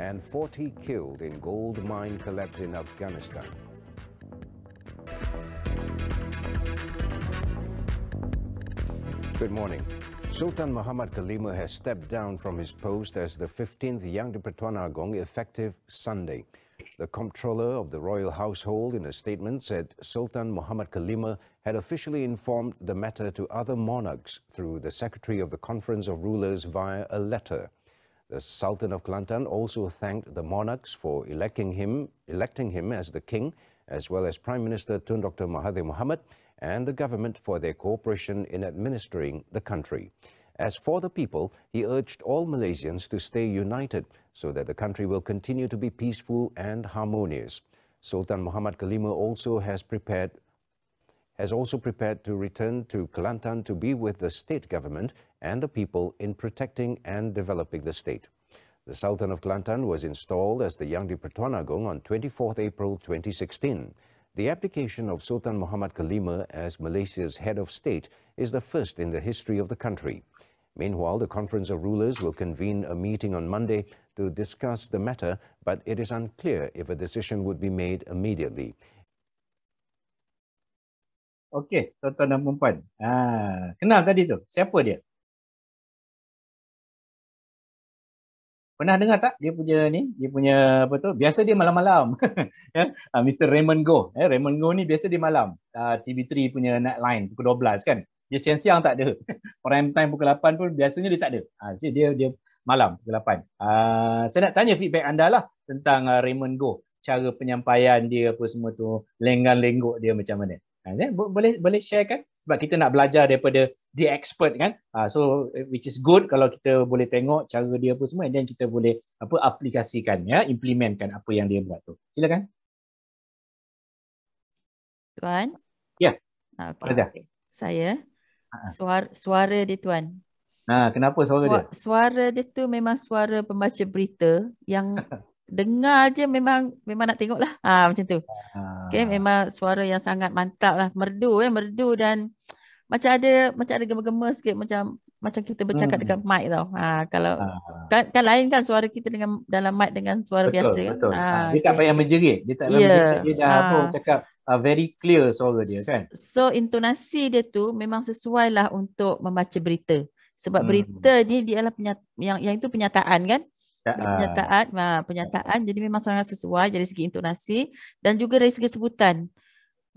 and 40 killed in gold mine collapse in Afghanistan. Good morning. Sultan Muhammad Kalima has stepped down from his post as the 15th Yang di Pertuan Agong effective Sunday. The comptroller of the royal household, in a statement, said Sultan Muhammad Kalima had officially informed the matter to other monarchs through the secretary of the Conference of Rulers via a letter. The Sultan of Kelantan also thanked the monarchs for electing him, electing him as the king, as well as Prime Minister Tun Dr. Mahathir Mohamad and the government for their cooperation in administering the country. As for the people, he urged all Malaysians to stay united so that the country will continue to be peaceful and harmonious. Sultan Muhammad Kalima also has prepared has also prepared to return to Kelantan to be with the state government and the people in protecting and developing the state. The Sultan of Kelantan was installed as the Yang di Pertuan Agong on 24 April 2016. The application of Sultan Muhammad Kalima as Malaysia's head of state is the first in the history of the country. Meanwhile, the Conference of Rulers will convene a meeting on Monday to discuss the matter, but it is unclear if a decision would be made immediately. Okey, tuan-tuan dan puan. Ah, kenal tadi tu. Siapa dia? Pernah dengar tak dia punya ni? Dia punya apa tu? Biasa dia malam-malam. <laughs> ya, ah, Mr Raymond Go. Eh, Raymond Go ni biasa dia malam. Uh, ah, TV3 punya night line pukul 12 kan. dia siang-siang tak ada. Prime <laughs> time pukul 8 pun biasanya dia tak ada. Ha, jadi dia dia malam pukul 8. Uh, ah, saya nak tanya feedback anda lah tentang uh, Raymond Go. Cara penyampaian dia apa semua tu. Lenggan lenggok dia macam mana. Ha, ya? boleh boleh share kan? Sebab kita nak belajar daripada the expert kan. Uh, so which is good kalau kita boleh tengok cara dia apa semua. And then kita boleh apa aplikasikan ya. Implementkan apa yang dia buat tu. Silakan. Tuan. Ya. Yeah. Okay. Saya. Ha. suara, suara dia tuan. Ha, kenapa suara dia? Suara dia tu memang suara pembaca berita yang <laughs> dengar je memang memang nak tengok lah. Ha, macam tu. Ha. Okay, memang suara yang sangat mantap lah. Merdu eh, merdu dan macam ada macam ada gema-gema sikit macam macam kita bercakap hmm. dengan mic tau. Ha kalau ha. Kan, kan lain kan suara kita dengan dalam mic dengan suara betul, biasa. Kan? Betul. Ha, ah, dia okay. tak payah menjerit, dia tak payah ya, menjerit dia dah ha. apa cakap uh, very clear suara dia kan. So intonasi dia tu memang sesuai lah untuk membaca berita. Sebab hmm. berita ni dialah penyata- yang yang itu penyataan kan? Ya, penyataan, ha. Ha, penyataan jadi memang sangat sesuai dari segi intonasi dan juga dari segi sebutan.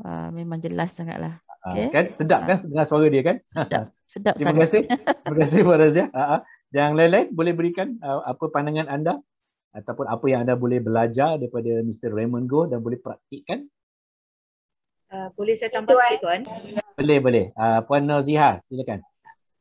Uh, memang jelas sangatlah. Ha, kan sedap ha. kan dengan suara dia kan sedap <laughs> sedap terima kasih <laughs> terima kasih Puan Razia ha, yang lain-lain boleh berikan uh, apa pandangan anda ataupun apa yang anda boleh belajar daripada Mr Raymond Goh dan boleh praktikkan uh, boleh saya tambah eh. sikit tuan boleh boleh uh, puan Noziha silakan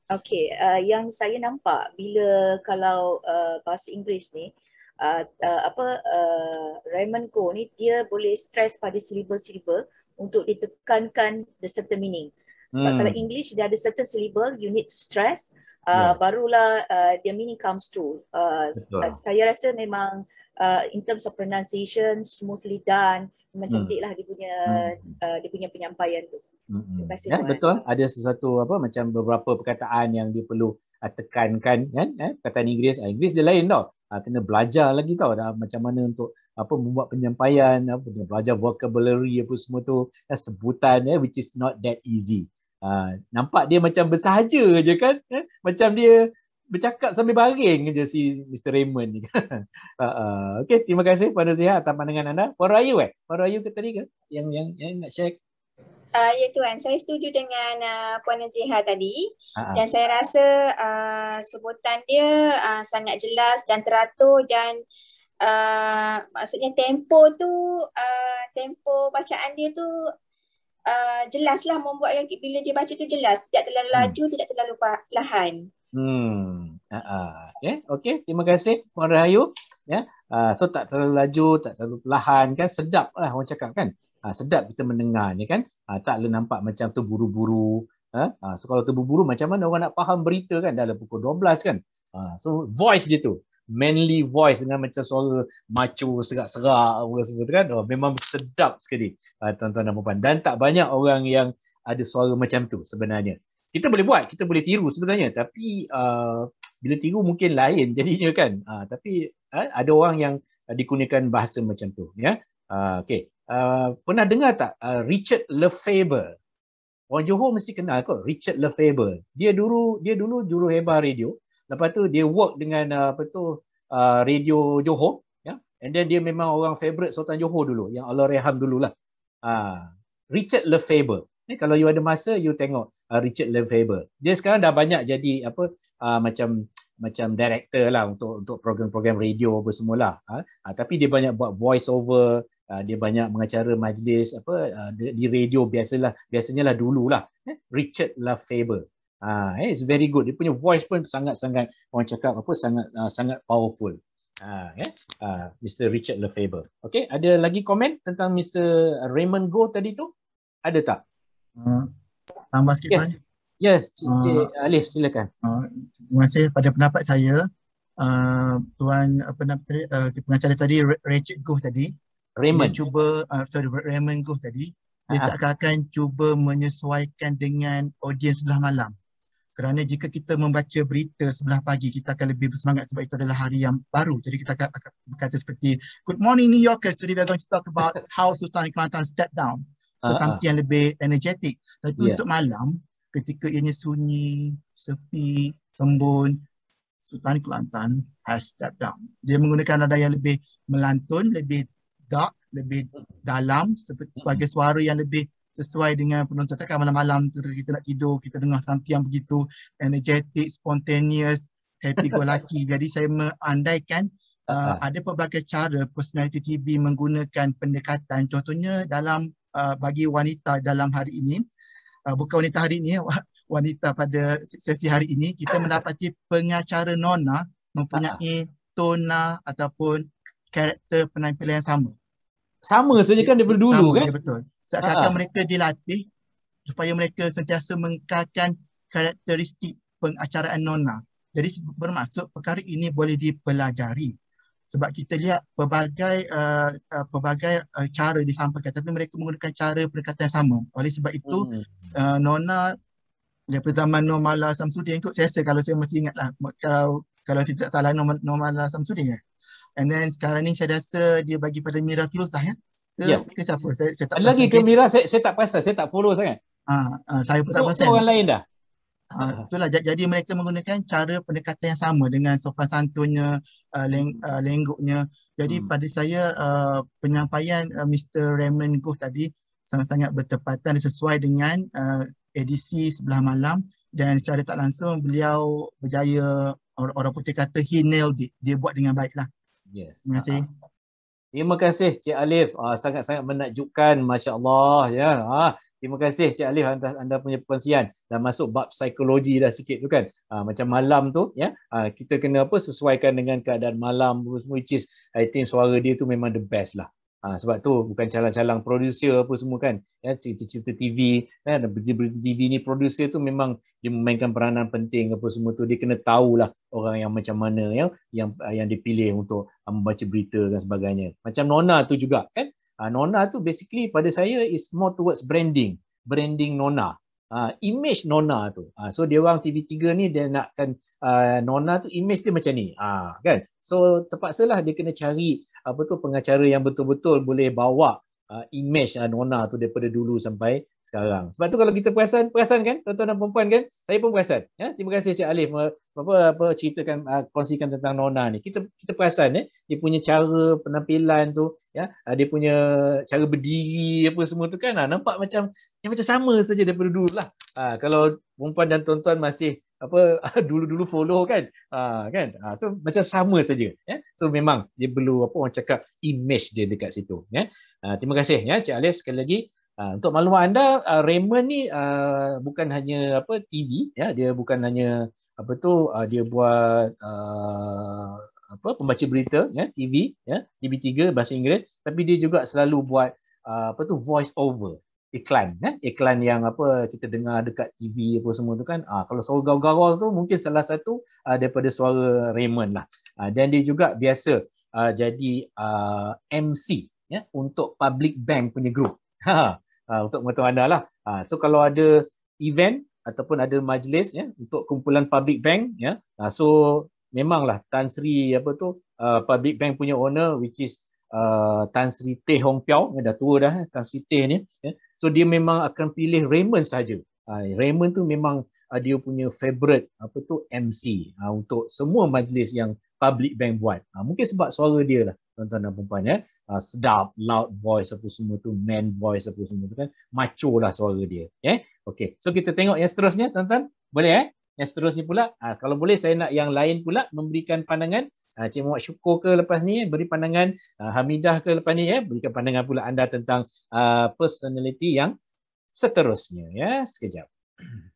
okey uh, yang saya nampak bila kalau uh, bahasa Inggeris ni uh, uh, apa uh, Raymond Goh ni dia boleh stress pada syllable-syllable untuk ditekankan the certain meaning. Sebab hmm. kalau English dia ada certain syllable you need to stress uh, yeah. barulah uh, the meaning comes true. Uh, uh, saya rasa memang uh, in terms of pronunciation smoothly done memang cantiklah hmm. Lah dia punya hmm. uh, dia punya penyampaian tu. Hmm hmm Ya, betul. Ada sesuatu apa macam beberapa perkataan yang dia perlu uh, tekankan kan? Eh, perkataan Inggeris, uh, Inggeris dia lain tau. Uh, kena belajar lagi tau dah macam mana untuk apa membuat penyampaian, apa belajar vocabulary apa semua tu, ya, sebutan ya, which is not that easy. Uh, nampak dia macam bersahaja je kan? Eh, macam dia bercakap sambil baring je si Mr. Raymond ni. uh, <laughs> uh, okay, terima kasih Puan Nasihat atas pandangan anda. Puan Rayu eh? Puan Rayu ke tadi ke? Yang, yang, yang nak share Uh, ya Tuan, saya setuju dengan uh, Puan Nazira tadi uh-huh. dan saya rasa uh, sebutan dia uh, sangat jelas dan teratur dan uh, maksudnya tempo tu, uh, tempo bacaan dia tu uh, jelas lah membuat yang bila dia baca tu jelas, tidak terlalu hmm. laju, tidak terlalu lahan. Hmm, uh-huh. Eh, okay. okay, terima kasih Puan Rahayu. Yeah. Uh, so tak terlalu laju, tak terlalu perlahan kan sedap lah orang cakap kan. Uh, sedap kita mendengar ni kan. Uh, tak boleh nampak macam tu buru-buru. Uh, so kalau tu buru-buru macam mana orang nak faham berita kan dalam pukul 12 kan. Uh, so voice dia tu. Manly voice dengan macam suara macho serak-serak orang semua kan. Oh, memang sedap sekali uh, tuan-tuan dan puan Dan tak banyak orang yang ada suara macam tu sebenarnya. Kita boleh buat, kita boleh tiru sebenarnya. Tapi uh, bila tiru mungkin lain jadinya kan. Uh, tapi Ha? ada orang yang uh, dikunikan bahasa macam tu ya uh, okey uh, pernah dengar tak uh, Richard Lefebvre orang Johor mesti kenal kot Richard Lefebvre dia dulu dia dulu juru juruhebah radio lepas tu dia work dengan uh, apa tu uh, radio Johor ya and then dia memang orang favorite Sultan Johor dulu yang Allah rahmah dululah uh, Richard Lefebvre ni eh, kalau you ada masa you tengok uh, Richard Lefebvre dia sekarang dah banyak jadi apa uh, macam macam director lah untuk untuk program-program radio apa semualah ha, ha tapi dia banyak buat voice over ha, dia banyak mengacara majlis apa ha, di, di radio biasalah biasanya lah dululah eh? Richard Lafaber ha eh, it's very good dia punya voice pun sangat-sangat orang cakap apa sangat uh, sangat powerful ha eh? uh, Mr Richard Lafaber okey ada lagi komen tentang Mr Raymond Go tadi tu ada tak hmm, tambah sikit okay. Ya. banyak Yes, ah. Cik Alif silakan. Ah, terima kasih pada pendapat saya uh, tuan apa nama tadi uh, pengacara tadi Richard Goh tadi Raymond dia cuba uh, sorry Raymond Goh tadi dia uh-huh. seakan-akan cuba menyesuaikan dengan audiens sebelah malam. Kerana jika kita membaca berita sebelah pagi kita akan lebih bersemangat sebab itu adalah hari yang baru. Jadi kita akan, berkata seperti good morning New Yorkers today we are going to talk about <laughs> how Sultan Kelantan step down. So uh-huh. something yang lebih energetic. Tapi yeah. untuk malam ketika ianya sunyi, sepi, tembun, Sultan Kelantan has stepped down. Dia menggunakan nada yang lebih melantun, lebih dark, lebih dalam sebagai suara yang lebih sesuai dengan penonton takkan malam-malam tu kita nak tidur, kita dengar yang begitu energetic, spontaneous, happy go lucky. <laughs> Jadi saya mengandaikan uh, ah. ada pelbagai cara personality TV menggunakan pendekatan contohnya dalam uh, bagi wanita dalam hari ini uh, bukan wanita hari ini wanita pada sesi hari ini kita mendapati pengacara nona ah, mempunyai ah. tona ataupun karakter penampilan yang sama. Sama saja kan daripada dulu sama, kan? Ya betul. seakan mereka dilatih supaya mereka sentiasa mengekalkan karakteristik pengacaraan nona. Jadi bermaksud perkara ini boleh dipelajari sebab kita lihat pelbagai uh, uh, pelbagai uh, cara disampaikan tapi mereka menggunakan cara perkataan yang sama oleh sebab itu hmm. uh, nona daripada zaman Normala Samsudin kot saya rasa kalau saya masih ingatlah kalau kalau saya tidak salah Normala Samsudin ya and then sekarang ni saya rasa dia bagi pada Mira Filzah ya ke, yeah. ke siapa saya, saya tak lagi ke Mira saya, saya tak pasal saya tak follow sangat ah uh, saya pun tak pasal orang lain dah Uh, itulah jadi mereka menggunakan cara pendekatan yang sama dengan sopan santunnya uh, leng, uh, hmm. ah, lengguknya jadi hmm. pada saya uh, penyampaian uh, Mr Raymond Goh tadi sangat-sangat bertepatan sesuai dengan uh, edisi sebelah malam dan secara tak langsung beliau berjaya orang, orang putih kata he nailed it dia buat dengan baiklah yes terima kasih terima kasih cik Alif uh, sangat-sangat menakjubkan masya-Allah ya yeah. uh. Terima kasih Cik Alif atas anda punya perkongsian dah masuk bab psikologi dah sikit tu kan. Ha, macam malam tu ya, ha, kita kena apa sesuaikan dengan keadaan malam which is I think suara dia tu memang the best lah. Ha, sebab tu bukan calang-calang producer apa semua kan. Ya, cerita-cerita TV ya, dan berita-berita TV ni producer tu memang dia memainkan peranan penting apa semua tu. Dia kena tahulah orang yang macam mana ya, yang yang dipilih untuk membaca berita dan sebagainya. Macam Nona tu juga kan. Uh, Nona tu basically pada saya is more towards branding. Branding Nona. Uh, image Nona tu. Uh, so dia orang TV3 ni dia nakkan uh, Nona tu image dia macam ni. Uh, kan? So terpaksalah dia kena cari apa tu pengacara yang betul-betul boleh bawa uh, image uh, Nona tu daripada dulu sampai sekarang. Sebab tu kalau kita perasan, perasan kan tuan-tuan dan perempuan kan? Saya pun perasan. Ya? Terima kasih Cik Alif apa, apa ceritakan, uh, kongsikan tentang Nona ni. Kita kita perasan ya? dia punya cara penampilan tu, ya? Uh, dia punya cara berdiri apa semua tu kan. Uh, nampak macam ya, macam sama saja daripada dulu lah. Uh, kalau perempuan dan tuan-tuan masih apa <laughs> dulu-dulu follow kan ha, kan ha, so macam sama saja ya so memang dia perlu apa orang cakap image dia dekat situ ya ha, terima kasih ya cik alif sekali lagi Ah, untuk maklumat anda uh, Raymond ni uh, bukan hanya apa TV ya dia bukan hanya apa tu uh, dia buat uh, apa pembaca berita ya TV ya TV3 bahasa Inggeris tapi dia juga selalu buat uh, apa tu voice over iklan ya iklan yang apa kita dengar dekat TV apa semua tu kan uh, kalau suara gaul-gaul tu mungkin salah satu uh, daripada suara Raymond lah uh, dan dia juga biasa uh, jadi uh, MC ya untuk public bank punya group ha, Ah, untuk mengatakan anda lah. Ha, so kalau ada event ataupun ada majlis ya untuk kumpulan public bank ya. Ha, so memanglah Tan Sri apa tu uh, public bank punya owner which is uh, Tan Sri Teh Hong Piao ya, dah tua dah eh, Tan Sri Teh ni ya. So dia memang akan pilih Raymond saja. Ha, Raymond tu memang uh, dia punya favorite apa tu MC uh, untuk semua majlis yang public bank buat. Ha, mungkin sebab suara dia lah tuan-tuan dan perempuan ya. Uh, eh. ah, sedap, loud voice apa semua tu, man voice apa semua tu kan. Macho lah suara dia. Yeah? Okay, so kita tengok yang seterusnya tuan-tuan. Boleh eh? Yang seterusnya pula, uh, kalau boleh saya nak yang lain pula memberikan pandangan. Uh, Cik Muhammad Syukur ke lepas ni, beri pandangan. Uh, Hamidah ke lepas ni, eh? berikan pandangan pula anda tentang uh, personality yang seterusnya. ya Sekejap. <clears throat>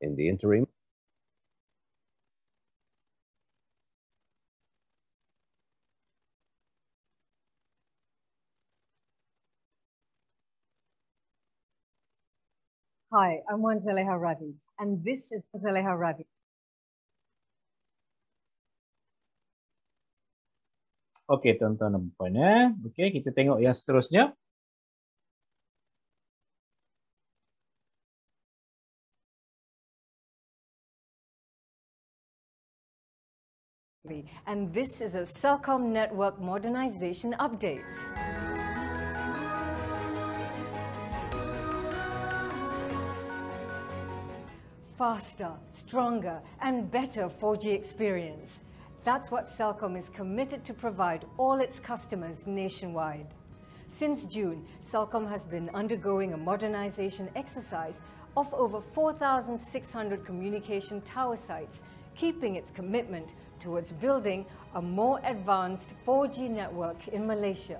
in the interim. Hi, I'm Wanzeleha Ravi, and this is Wanzeleha Ravi. Okay, tuan-tuan dan puan-puan. Eh. Okey, kita tengok yang seterusnya. And this is a Cellcom network modernization update. Faster, stronger, and better 4G experience. That's what Cellcom is committed to provide all its customers nationwide. Since June, Cellcom has been undergoing a modernization exercise of over 4,600 communication tower sites, keeping its commitment towards building a more advanced 4G network in Malaysia.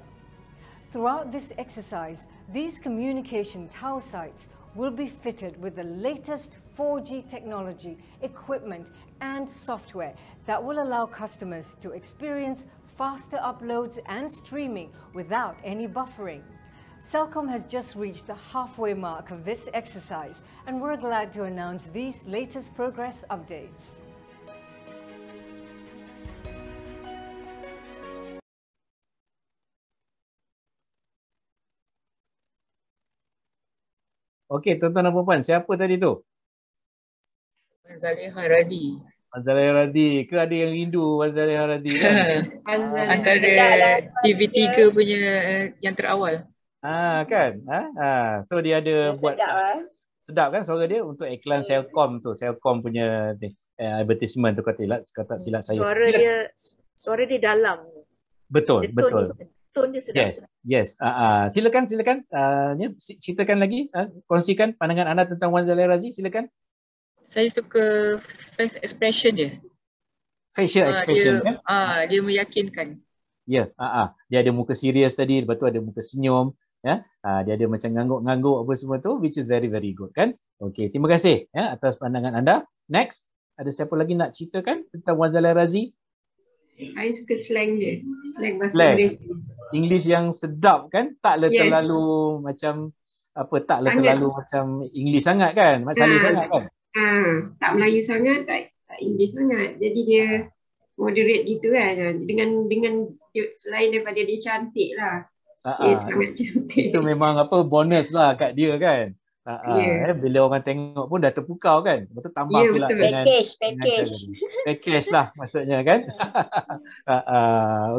Throughout this exercise, these communication tower sites will be fitted with the latest 4G technology, equipment and software that will allow customers to experience faster uploads and streaming without any buffering. Cellcom has just reached the halfway mark of this exercise and we're glad to announce these latest progress updates. Okey, tuan-tuan dan puan-puan, siapa tadi tu? Zaleh Haradi. Azalai Haradi. ke ada yang rindu Azalai Haradi. Kan? <laughs> Antara TV3 punya eh, yang terawal. Ah kan? Ah, ah. so dia ada dia buat sedap, lah. sedap kan suara dia untuk iklan yeah. tu, Celcom punya ni, eh, advertisement tu kata silap, kata silap saya. Suara silap. dia suara dia dalam. Betul, betul. Tone tone dia sedap. Yes, yes. Uh, uh, silakan silakan uh, ceritakan lagi uh, kongsikan pandangan anda tentang Wan Zalai Razi silakan. Saya suka face expression dia. Facial expression dia, kan? uh, dia meyakinkan. Ya, yeah, uh, uh. dia ada muka serius tadi, lepas tu ada muka senyum, ya. Yeah? Uh, dia ada macam ngangguk-ngangguk apa semua tu which is very very good kan? Okay, terima kasih ya yeah, atas pandangan anda. Next, ada siapa lagi nak ceritakan tentang Wan Zalai Razi? Saya suka slang dia. Slang bahasa slang. English. English yang sedap kan? Taklah yes. terlalu macam apa taklah sangat. terlalu macam English sangat kan? Macam ha. Ah. sangat kan? Ha. tak Melayu sangat, tak tak English sangat. Jadi dia moderate gitu kan. Ah, dengan dengan selain daripada dia cantik lah. Ha. Dia sangat cantik. Itu memang apa bonus lah kat dia kan. Ha, yeah. eh, ya. bila orang tengok pun dah terpukau kan. Lepas tu tambah yeah, ya, pula betul. dengan package package. Dengan package lah maksudnya kan. Ya. uh, <laughs> ha, ha.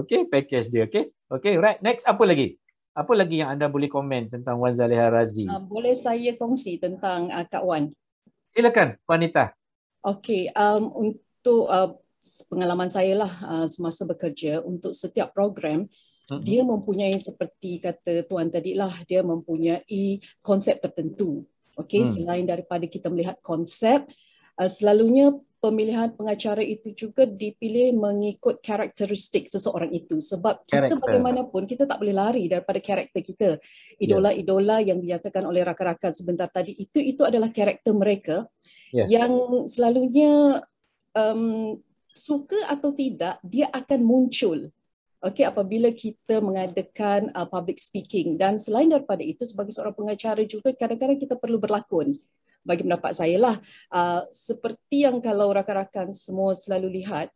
okay, package dia. Okay, okay right. Next, apa lagi? Apa lagi yang anda boleh komen tentang Wan Zaliha Razi? Uh, boleh saya kongsi tentang uh, Kak Wan? Silakan, wanita. Okay, um, untuk uh, pengalaman saya lah uh, semasa bekerja, untuk setiap program, hmm. dia mempunyai seperti kata tuan tadi lah dia mempunyai konsep tertentu. Okey hmm. selain daripada kita melihat konsep uh, selalunya pemilihan pengacara itu juga dipilih mengikut karakteristik seseorang itu sebab character. kita bagaimanapun kita tak boleh lari daripada karakter kita ya. idola-idola yang dinyatakan oleh rakan-rakan sebentar tadi itu itu adalah karakter mereka yes. Ya. yang selalunya um, suka atau tidak dia akan muncul okey apabila kita mengadakan uh, public speaking dan selain daripada itu sebagai seorang pengacara juga kadang-kadang kita perlu berlakon bagi pendapat saya lah uh, seperti yang kalau rakan-rakan semua selalu lihat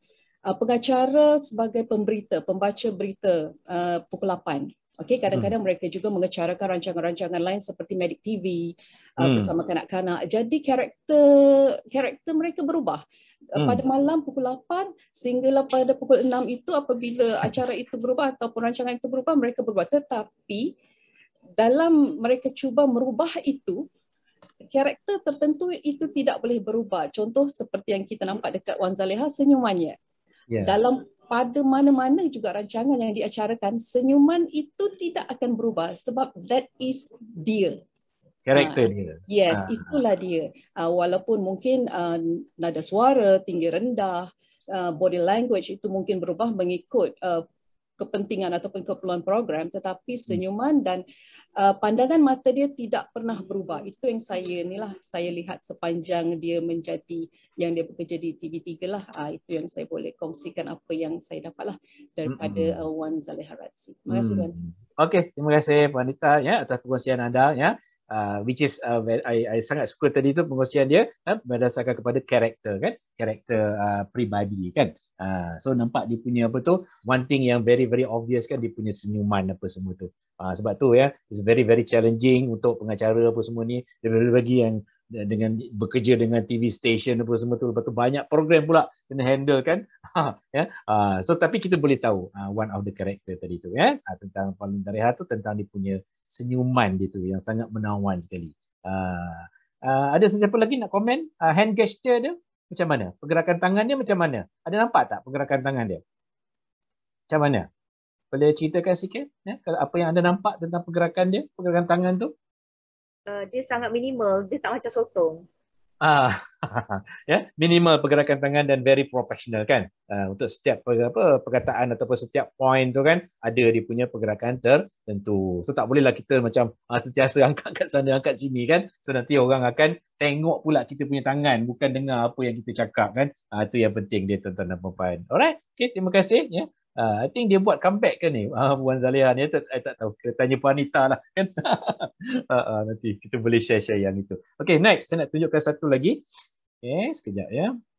uh, pengacara sebagai pemberita pembaca berita uh, pukul 8 Okey, kadang-kadang hmm. mereka juga mengecarakan rancangan-rancangan lain seperti Medik TV hmm. bersama kanak-kanak. Jadi karakter karakter mereka berubah. Hmm. Pada malam pukul 8 sehinggalah pada pukul 6 itu apabila acara itu berubah ataupun rancangan itu berubah, mereka berubah. Tetapi dalam mereka cuba merubah itu, karakter tertentu itu tidak boleh berubah. Contoh seperti yang kita nampak dekat Wan Zaleha senyumannya. Yeah. Dalam pada mana-mana juga rancangan yang diacarakan senyuman itu tidak akan berubah sebab that is dear Karakter ah, dia. Uh, yes, uh. itulah dia. Uh, walaupun mungkin uh, nada suara tinggi rendah, uh, body language itu mungkin berubah mengikut uh, kepentingan ataupun keperluan program tetapi hmm. senyuman dan uh, pandangan mata dia tidak pernah berubah itu yang saya inilah saya lihat sepanjang dia menjadi yang dia bekerja di TV3 lah uh, itu yang saya boleh kongsikan apa yang saya dapatlah daripada hmm. uh, Wan Zaleharatsi. Terima kasih Wan. Hmm. Okey, terima kasih Puan Anita ya atas perkongsian anda ya uh, which is uh, I, I sangat suka tadi tu pengusian dia uh, berdasarkan kepada karakter kan karakter uh, pribadi kan uh, so nampak dia punya apa tu one thing yang very very obvious kan dia punya senyuman apa semua tu uh, sebab tu ya yeah, it's very very challenging untuk pengacara apa semua ni dia bagi yang dengan bekerja dengan TV station apa semua tu lepas tu banyak program pula kena handle kan <laughs> ha, ya ha, so tapi kita boleh tahu ha, one of the character tadi tu ya tentang paling tarikh tu tentang dia punya senyuman dia tu yang sangat menawan sekali ada sesiapa lagi nak komen hand gesture dia macam mana pergerakan tangan dia macam mana ada nampak tak pergerakan tangan dia macam mana boleh ceritakan sikit ya kalau apa yang anda nampak tentang pergerakan dia pergerakan tangan tu uh, dia sangat minimal, dia tak macam sotong. Ah, <laughs> ya, yeah. minimal pergerakan tangan dan very professional kan. Uh, untuk setiap apa perkataan ataupun setiap point tu kan ada dia punya pergerakan tertentu. So tak bolehlah kita macam uh, sentiasa angkat kat sana angkat sini kan. So nanti orang akan tengok pula kita punya tangan bukan dengar apa yang kita cakap kan. Ah uh, tu yang penting dia tuan-tuan dan puan Alright. Okay, terima kasih ya. Yeah. Uh, I think dia buat comeback ke ni uh, <laughs> Puan Zaliha ni tak, tak tahu Kita tanya Puan Anita lah kan uh, <laughs> uh, Nanti kita boleh share-share yang itu Okay next Saya nak tunjukkan satu lagi Okay eh, sekejap ya